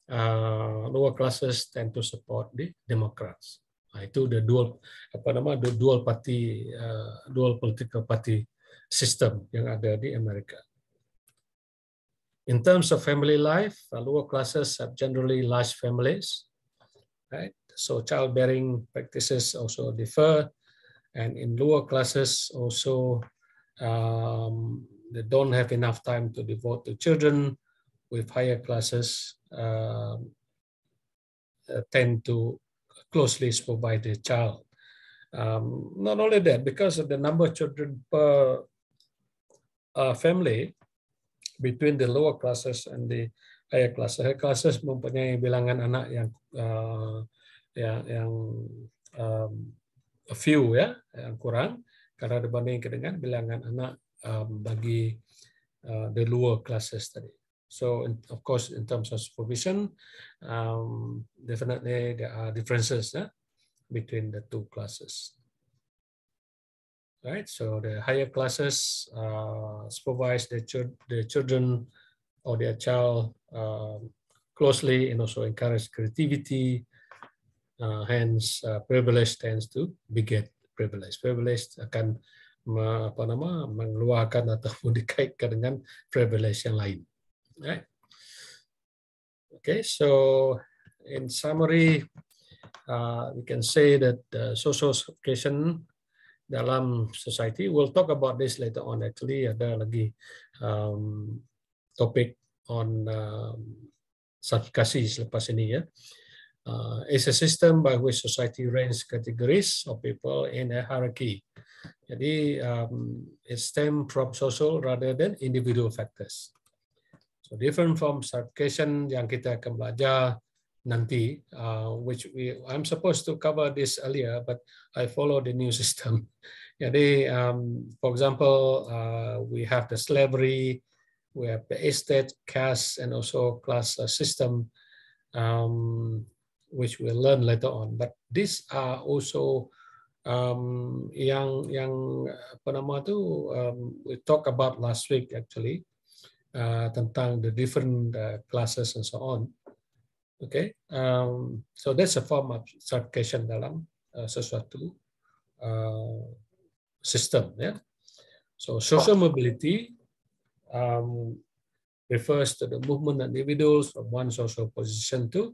uh, lower classes tend to support the Democrats. Nah, itu the dual apa nama the dual party uh, dual political party system yang ada di Amerika. In terms of family life, lower classes have generally large families, right? So childbearing practices also differ. And in lower classes also, um, they don't have enough time to devote to children with higher classes um, uh, tend to closely supervise the child. Um, not only that, because of the number of children per uh, family, between the lower classes and the higher classes. Higher classes mempunyai bilangan anak yang uh, ya, yang um, few ya, yang kurang karena dibandingkan dengan bilangan anak um, bagi uh, the lower classes tadi. So in, of course, in terms of supervision, um, definitely there are differences ya, between the two classes. right? So the higher classes uh, supervise the, ch the children or their child um, closely and also encourage creativity. Uh, hence, uh, privilege tends to beget privilege. Privilege akan me, apa nama, mengeluarkan ataupun [laughs] dikaitkan dengan privilege yang lain. Right? Okay, so in summary, uh, we can say that the social certification dalam society. We'll talk about this later on. Actually, ada lagi um, topik on um, sertifikasi selepas ini ya. Uh, it's a system by which society ranks categories of people in a hierarchy. Jadi, um, it stem from social rather than individual factors. So different from certification yang kita akan belajar Nanti, uh, which we I'm supposed to cover this earlier, but I follow the new [laughs] system. yeah, they, um, for example, uh, we have the slavery, we have the estate, caste, and also class uh, system, um, which we'll learn later on. But these are also um, yang yang apa nama tu um, we talk about last week actually uh, tentang the different uh, classes and so on. Okay, um, so that's a form of certification dalam uh, sesuatu uh, ya. Yeah, so social mobility um, refers to the movement of individuals from one social position to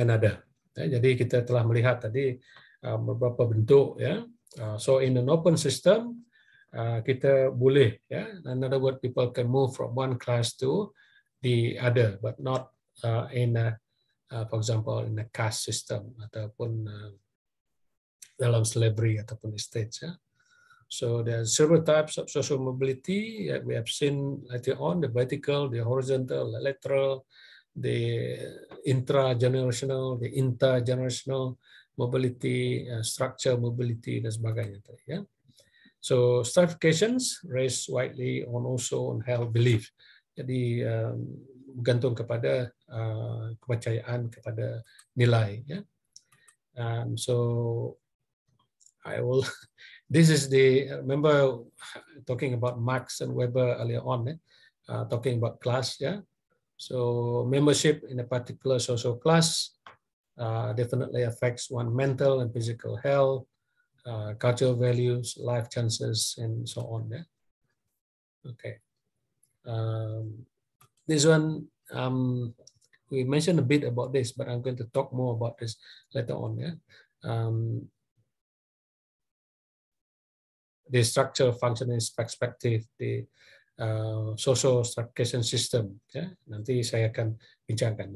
another. Yeah, jadi kita telah melihat tadi uh, beberapa bentuk ya. Uh, so in an open system uh, kita boleh ya. In other words, people can move from one class to the other, but not uh, in a Ah, for example in the caste system ataupun uh, dalam slavery ataupun estates ya. So there are several types of social mobility that we have seen later on, the vertical, the horizontal, the lateral, the intra-generational, the intergenerational mobility, uh, structure mobility, dan sebagainya. Tadi, So stratifications raised widely on also on health belief. Jadi um, bergantung kepada uh, kepercayaan kepada nilai. Yeah? Um, so I will. [laughs] This is the remember talking about Marx and Weber earlier on. Eh? Uh, talking about class, yeah. So membership in a particular social class uh, definitely affects one mental and physical health, uh, cultural values, life chances, and so on. Yeah? Okay. Um, this one, um, we mentioned a bit about this, but I'm going to talk more about this later on. Yeah? Um, the structure, is perspective, the uh, social stratification system. Yeah? Nanti saya akan bincangkan.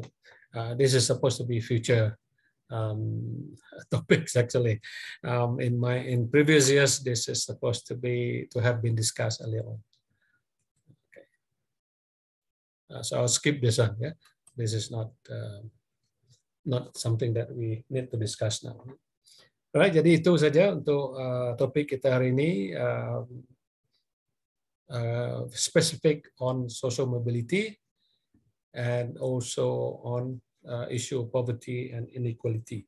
Uh, this is supposed to be future um, [laughs] topics actually. Um, in my in previous years, this is supposed to be to have been discussed earlier on. Uh, so I'll skip this one. Yeah, this is not um, not something that we need to discuss now. Right, jadi itu saja untuk uh, topik kita hari ini uh, uh, specific on social mobility and also on uh, issue of poverty and inequality.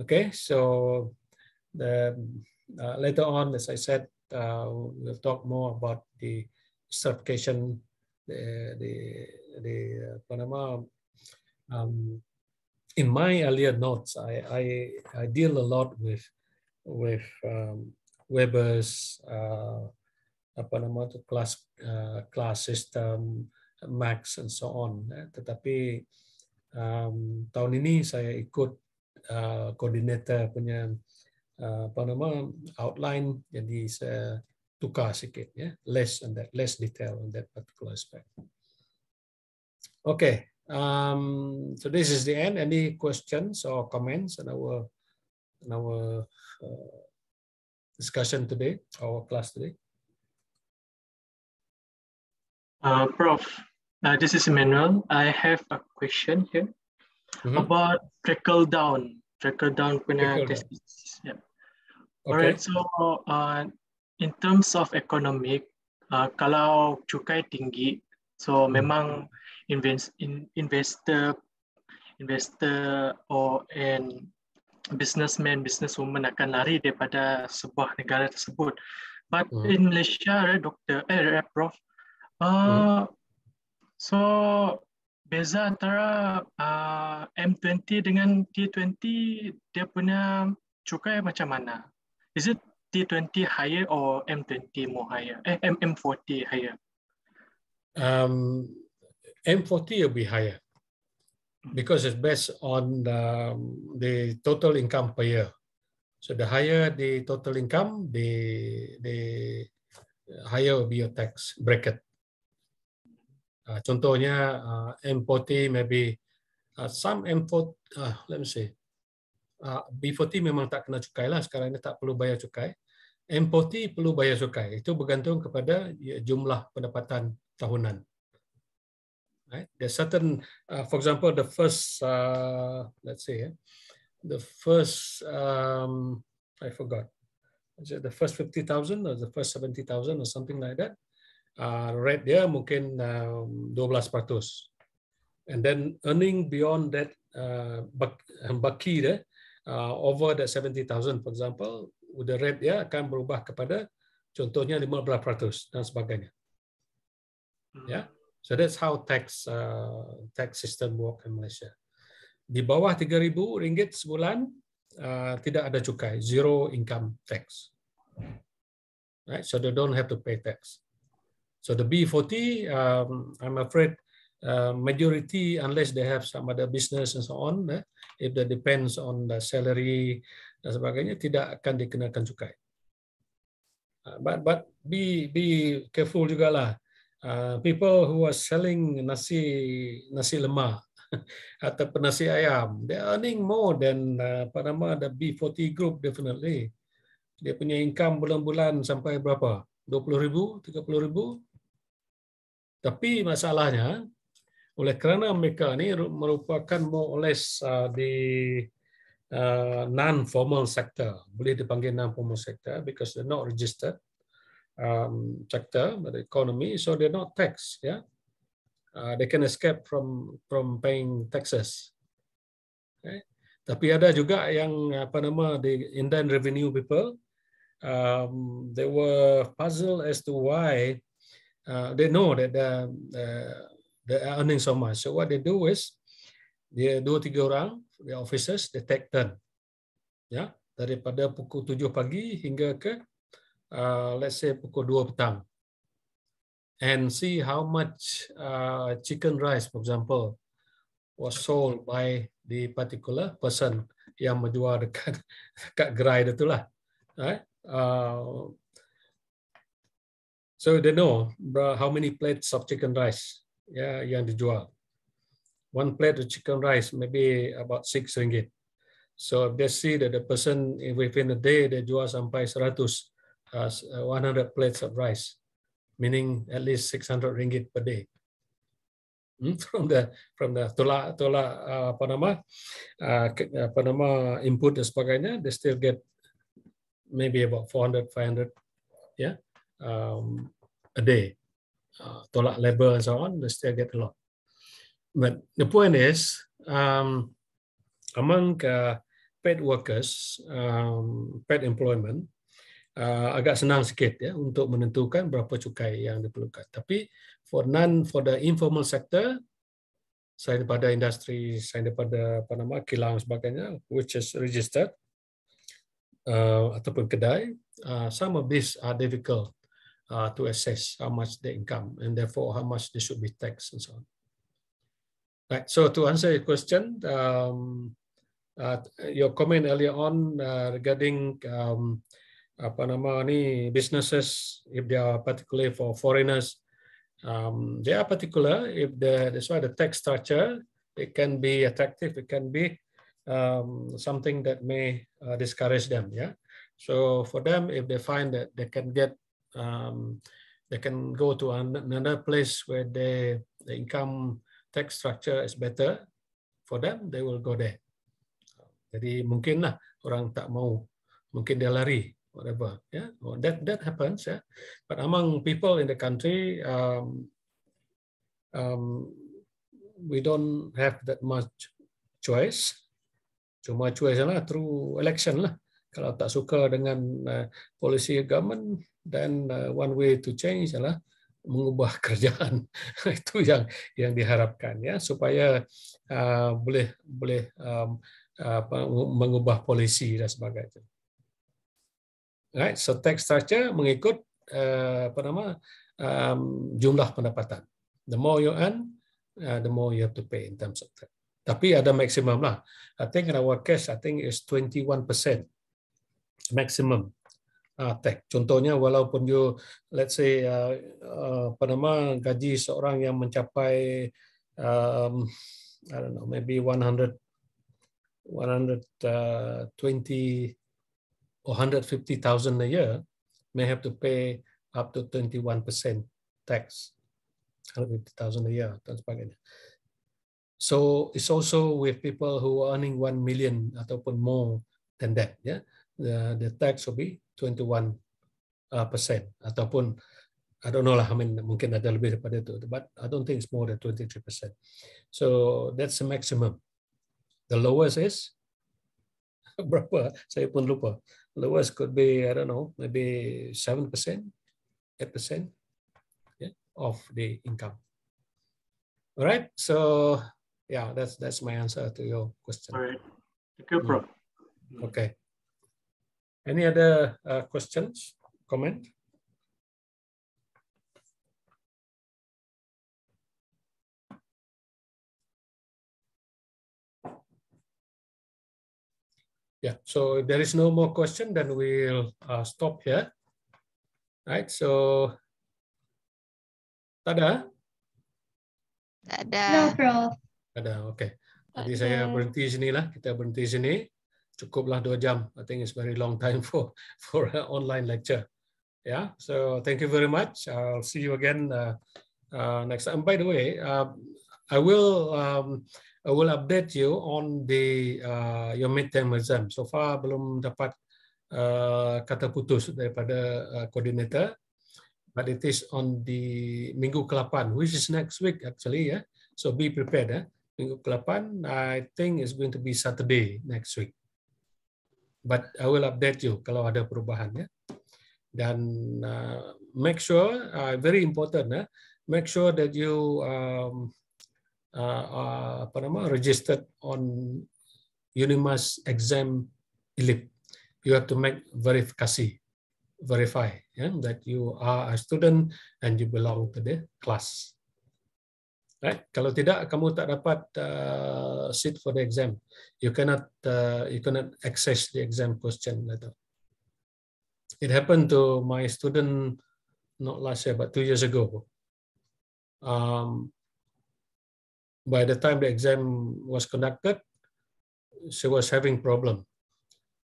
Okay, so the, um, uh, later on, as I said, uh, we'll talk more about the certification the, the, the Panama. Um, in my earlier notes, I, I, I, deal a lot with with um, Weber's uh, apa nama itu class uh, class system, Max and so on. Tetapi um, tahun ini saya ikut uh, koordinator punya uh, apa nama outline. Jadi saya to Karsikit. Yeah, less on that, less detail on that particular aspect. Okay, um, so this is the end. Any questions or comments on our on our uh, discussion today, our class today? Uh, Prof, uh, this is Emmanuel. I have a question here mm -hmm. about trickle down, trickle down Yeah. Okay. All right, so uh, in terms of economic, uh, kalau cukai tinggi, so hmm. memang invest in, investor investor or and businessman businesswoman akan lari daripada sebuah negara tersebut. But hmm. in Malaysia, right, doctor, eh, right, eh, prof, hmm. uh, hmm. so beza antara uh, M20 dengan T20 dia punya cukai macam mana? Is it T20 higher or M20 more higher? Eh, M M40 higher? Um, M40 will be higher hmm. because it's based on the, um, the total income per year. So the higher the total income, the the higher will be your tax bracket. Uh, contohnya uh, M40 maybe uh, some M40 uh, let me see. Uh, B40 memang tak kena cukai lah sekarang ini tak perlu bayar cukai. M40 perlu bayar cukai. Itu bergantung kepada ya, jumlah pendapatan tahunan. Right? There certain, uh, for example, the first, uh, let's say, eh, the first, um, I forgot, is it the first fifty thousand or the first seventy thousand or something like that, uh, rate dia mungkin um, dua belas 12%. And then earning beyond that, uh, baki dia, uh, over that thousand, for example, the rate ya akan berubah kepada contohnya 15% dan sebagainya. Hmm. Ya. Yeah? So that's how tax uh, tax system work in Malaysia. Di bawah 3000 ringgit sebulan uh, tidak ada cukai, zero income tax. Right? So they don't have to pay tax. So the B40 um, I'm afraid uh, majority unless they have some other business and so on, eh? if that depends on the salary dan sebagainya tidak akan dikenakan cukai. Ah, but but be be careful juga lah. Ah, people who are selling nasi nasi lemak [laughs] atau penasi ayam, they earning more than ah, apa nama the B40 group definitely. Dia punya income bulan-bulan sampai berapa? Dua puluh ribu, tiga puluh ribu. Tapi masalahnya, oleh kerana mereka ni merupakan more or less di uh, non-formal sector boleh dipanggil non-formal sector because they're not registered um, sector but the economy so they're not tax yeah uh, they can escape from from paying taxes okay tapi ada juga yang apa nama the Indian revenue people um, they were puzzled as to why uh, they know that the uh, uh, they are earning so much so what they do is dia dua tiga orang dia officers dia take turn ya daripada pukul 7 pagi hingga ke uh, let's say pukul 2 petang and see how much uh, chicken rice for example was sold by the particular person yang menjual dekat [laughs] dekat gerai itulah right uh, so they know how many plates of chicken rice ya yeah, yang dijual one plate of chicken rice, maybe about six ringgit. So if they see that the person within a day they jual sampai 100, uh, 100 uh, plates of rice, meaning at least 600 ringgit per day. Hmm? [laughs] From the from the tolak tolak uh, apa nama uh, apa nama input dan sebagainya, they still get maybe about 400 500 yeah um, a day. Uh, tolak labor and so on, they still get a lot. But the point is, um, among uh, paid workers, um, paid employment, uh, agak senang sikit ya untuk menentukan berapa cukai yang diperlukan. Tapi for non for the informal sector, saya daripada industri, saya daripada apa nama kilang sebagainya, which is registered uh, ataupun kedai, uh, some of these are difficult uh, to assess how much the income and therefore how much they should be taxed and so on. Right. So to answer your question, um, uh, your comment earlier on uh, regarding um, apa nama ni businesses if they are particularly for foreigners, um, they are particular if the that's why the tax structure it can be attractive, it can be um, something that may uh, discourage them. Yeah. So for them, if they find that they can get um, they can go to another place where they the income tax structure is better for them, they will go there. Jadi mungkinlah orang tak mau, mungkin dia lari, whatever. Yeah, oh, well, that that happens. Yeah, but among people in the country, um, um, we don't have that much choice. Cuma choice lah through election lah. Kalau tak suka dengan uh, policy government, then uh, one way to change adalah uh, mengubah [laughs] kerjaan itu yang yang diharapkan ya supaya uh, boleh boleh um, apa, mengubah polisi dan sebagainya. Right, so tax structure mengikut uh, apa nama um, jumlah pendapatan. The more you earn, uh, the more you have to pay in terms of tax. Tapi ada maksimum lah. I think in our case, I think is 21% maximum uh, tech. Contohnya walaupun you let's say uh, uh, apa nama gaji seorang yang mencapai um, I don't know maybe 100 120 or 150,000 a year may have to pay up to 21% tax 150,000 a year dan sebagainya. So it's also with people who are earning 1 million ataupun more than that. Yeah, the, the tax will be 21 uh, percent ataupun I don't know lah, I mean, mungkin ada lebih daripada itu, but I don't think it's more than 23%. So that's the maximum. The lowest is [laughs] berapa? Saya pun lupa. Lowest could be, I don't know, maybe 7%, 8% yeah, of the income. All right. So yeah, that's that's my answer to your question. All right. Thank you, Prof. Mm. Okay. Any other uh, questions, comment? Yeah, so there is no more question, then we'll uh, stop here. All right, so tada. Tada. No, Prof. Tada, oke. Okay. Jadi saya berhenti sini lah, kita berhenti sini. cukuplah dua jam. I think it's very long time for [laughs] for an online lecture. Yeah. So thank you very much. I'll see you again uh, uh, next time. And by the way, uh, I will um, I will update you on the uh, your midterm exam. So far belum dapat uh, kata putus daripada uh, coordinator. But it is on the minggu Kelapan, which is next week actually. Yeah. So be prepared. Eh? Minggu Kelapan. I think it's going to be Saturday next week. But I will update you kalau ada perubahannya. Dan uh, make sure, uh, very important, uh, make sure that you um, uh, uh, apa nama, registered on UNIMAS exam ilip. You have to make verifikasi, verify yeah, that you are a student and you belong to the class. Right? Kalau tidak, kamu tak dapat uh, sit for the exam. You cannot uh, you cannot access the exam question later. It happened to my student not last year, but two years ago. Um, by the time the exam was conducted, she was having problem.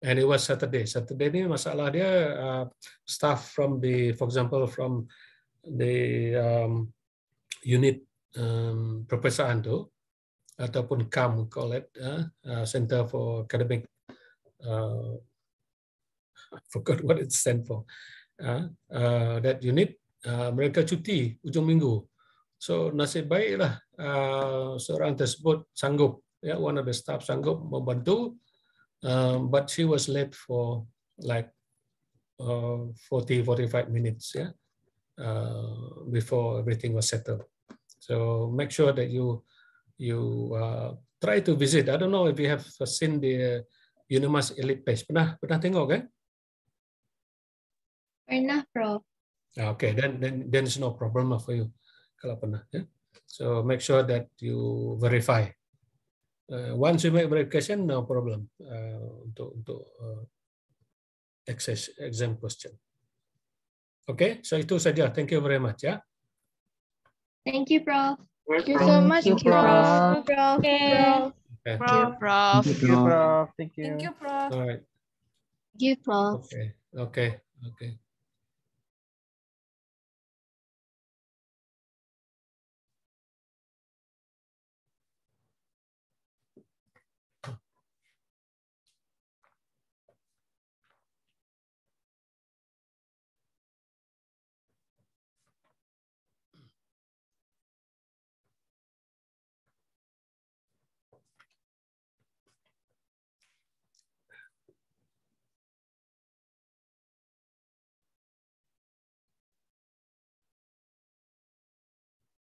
And it was Saturday. Saturday ini masalah dia uh, staff from the, for example, from the um, unit um, perpesaan tu ataupun CAM Collect uh, uh, Center for Academic uh, [laughs] I forgot what it stand for uh, uh, that unit uh, mereka cuti ujung minggu so nasib baiklah uh, seorang tersebut sanggup ya yeah, one of the staff sanggup membantu um, but she was late for like uh, 40 45 minutes ya yeah, uh, before everything was settled So make sure that you you uh, try to visit. I don't know if you have seen the Unimas Elite page. Pernah pernah tengok kan? Pernah, bro. Ah, okay, then then then it's no problem for you kalau pernah. Yeah? So make sure that you verify. Uh, once you make verification, no problem uh, untuk untuk uh, access exam question. Okay, so itu saja. Thank you very much ya. Yeah. Thank you, bro. Thank you so much, you, Prof. Thank you, bro. Thank you, bro. Thank you, Prof. Thank you, bro. All right. Thank you, bro. Okay. Okay. Okay.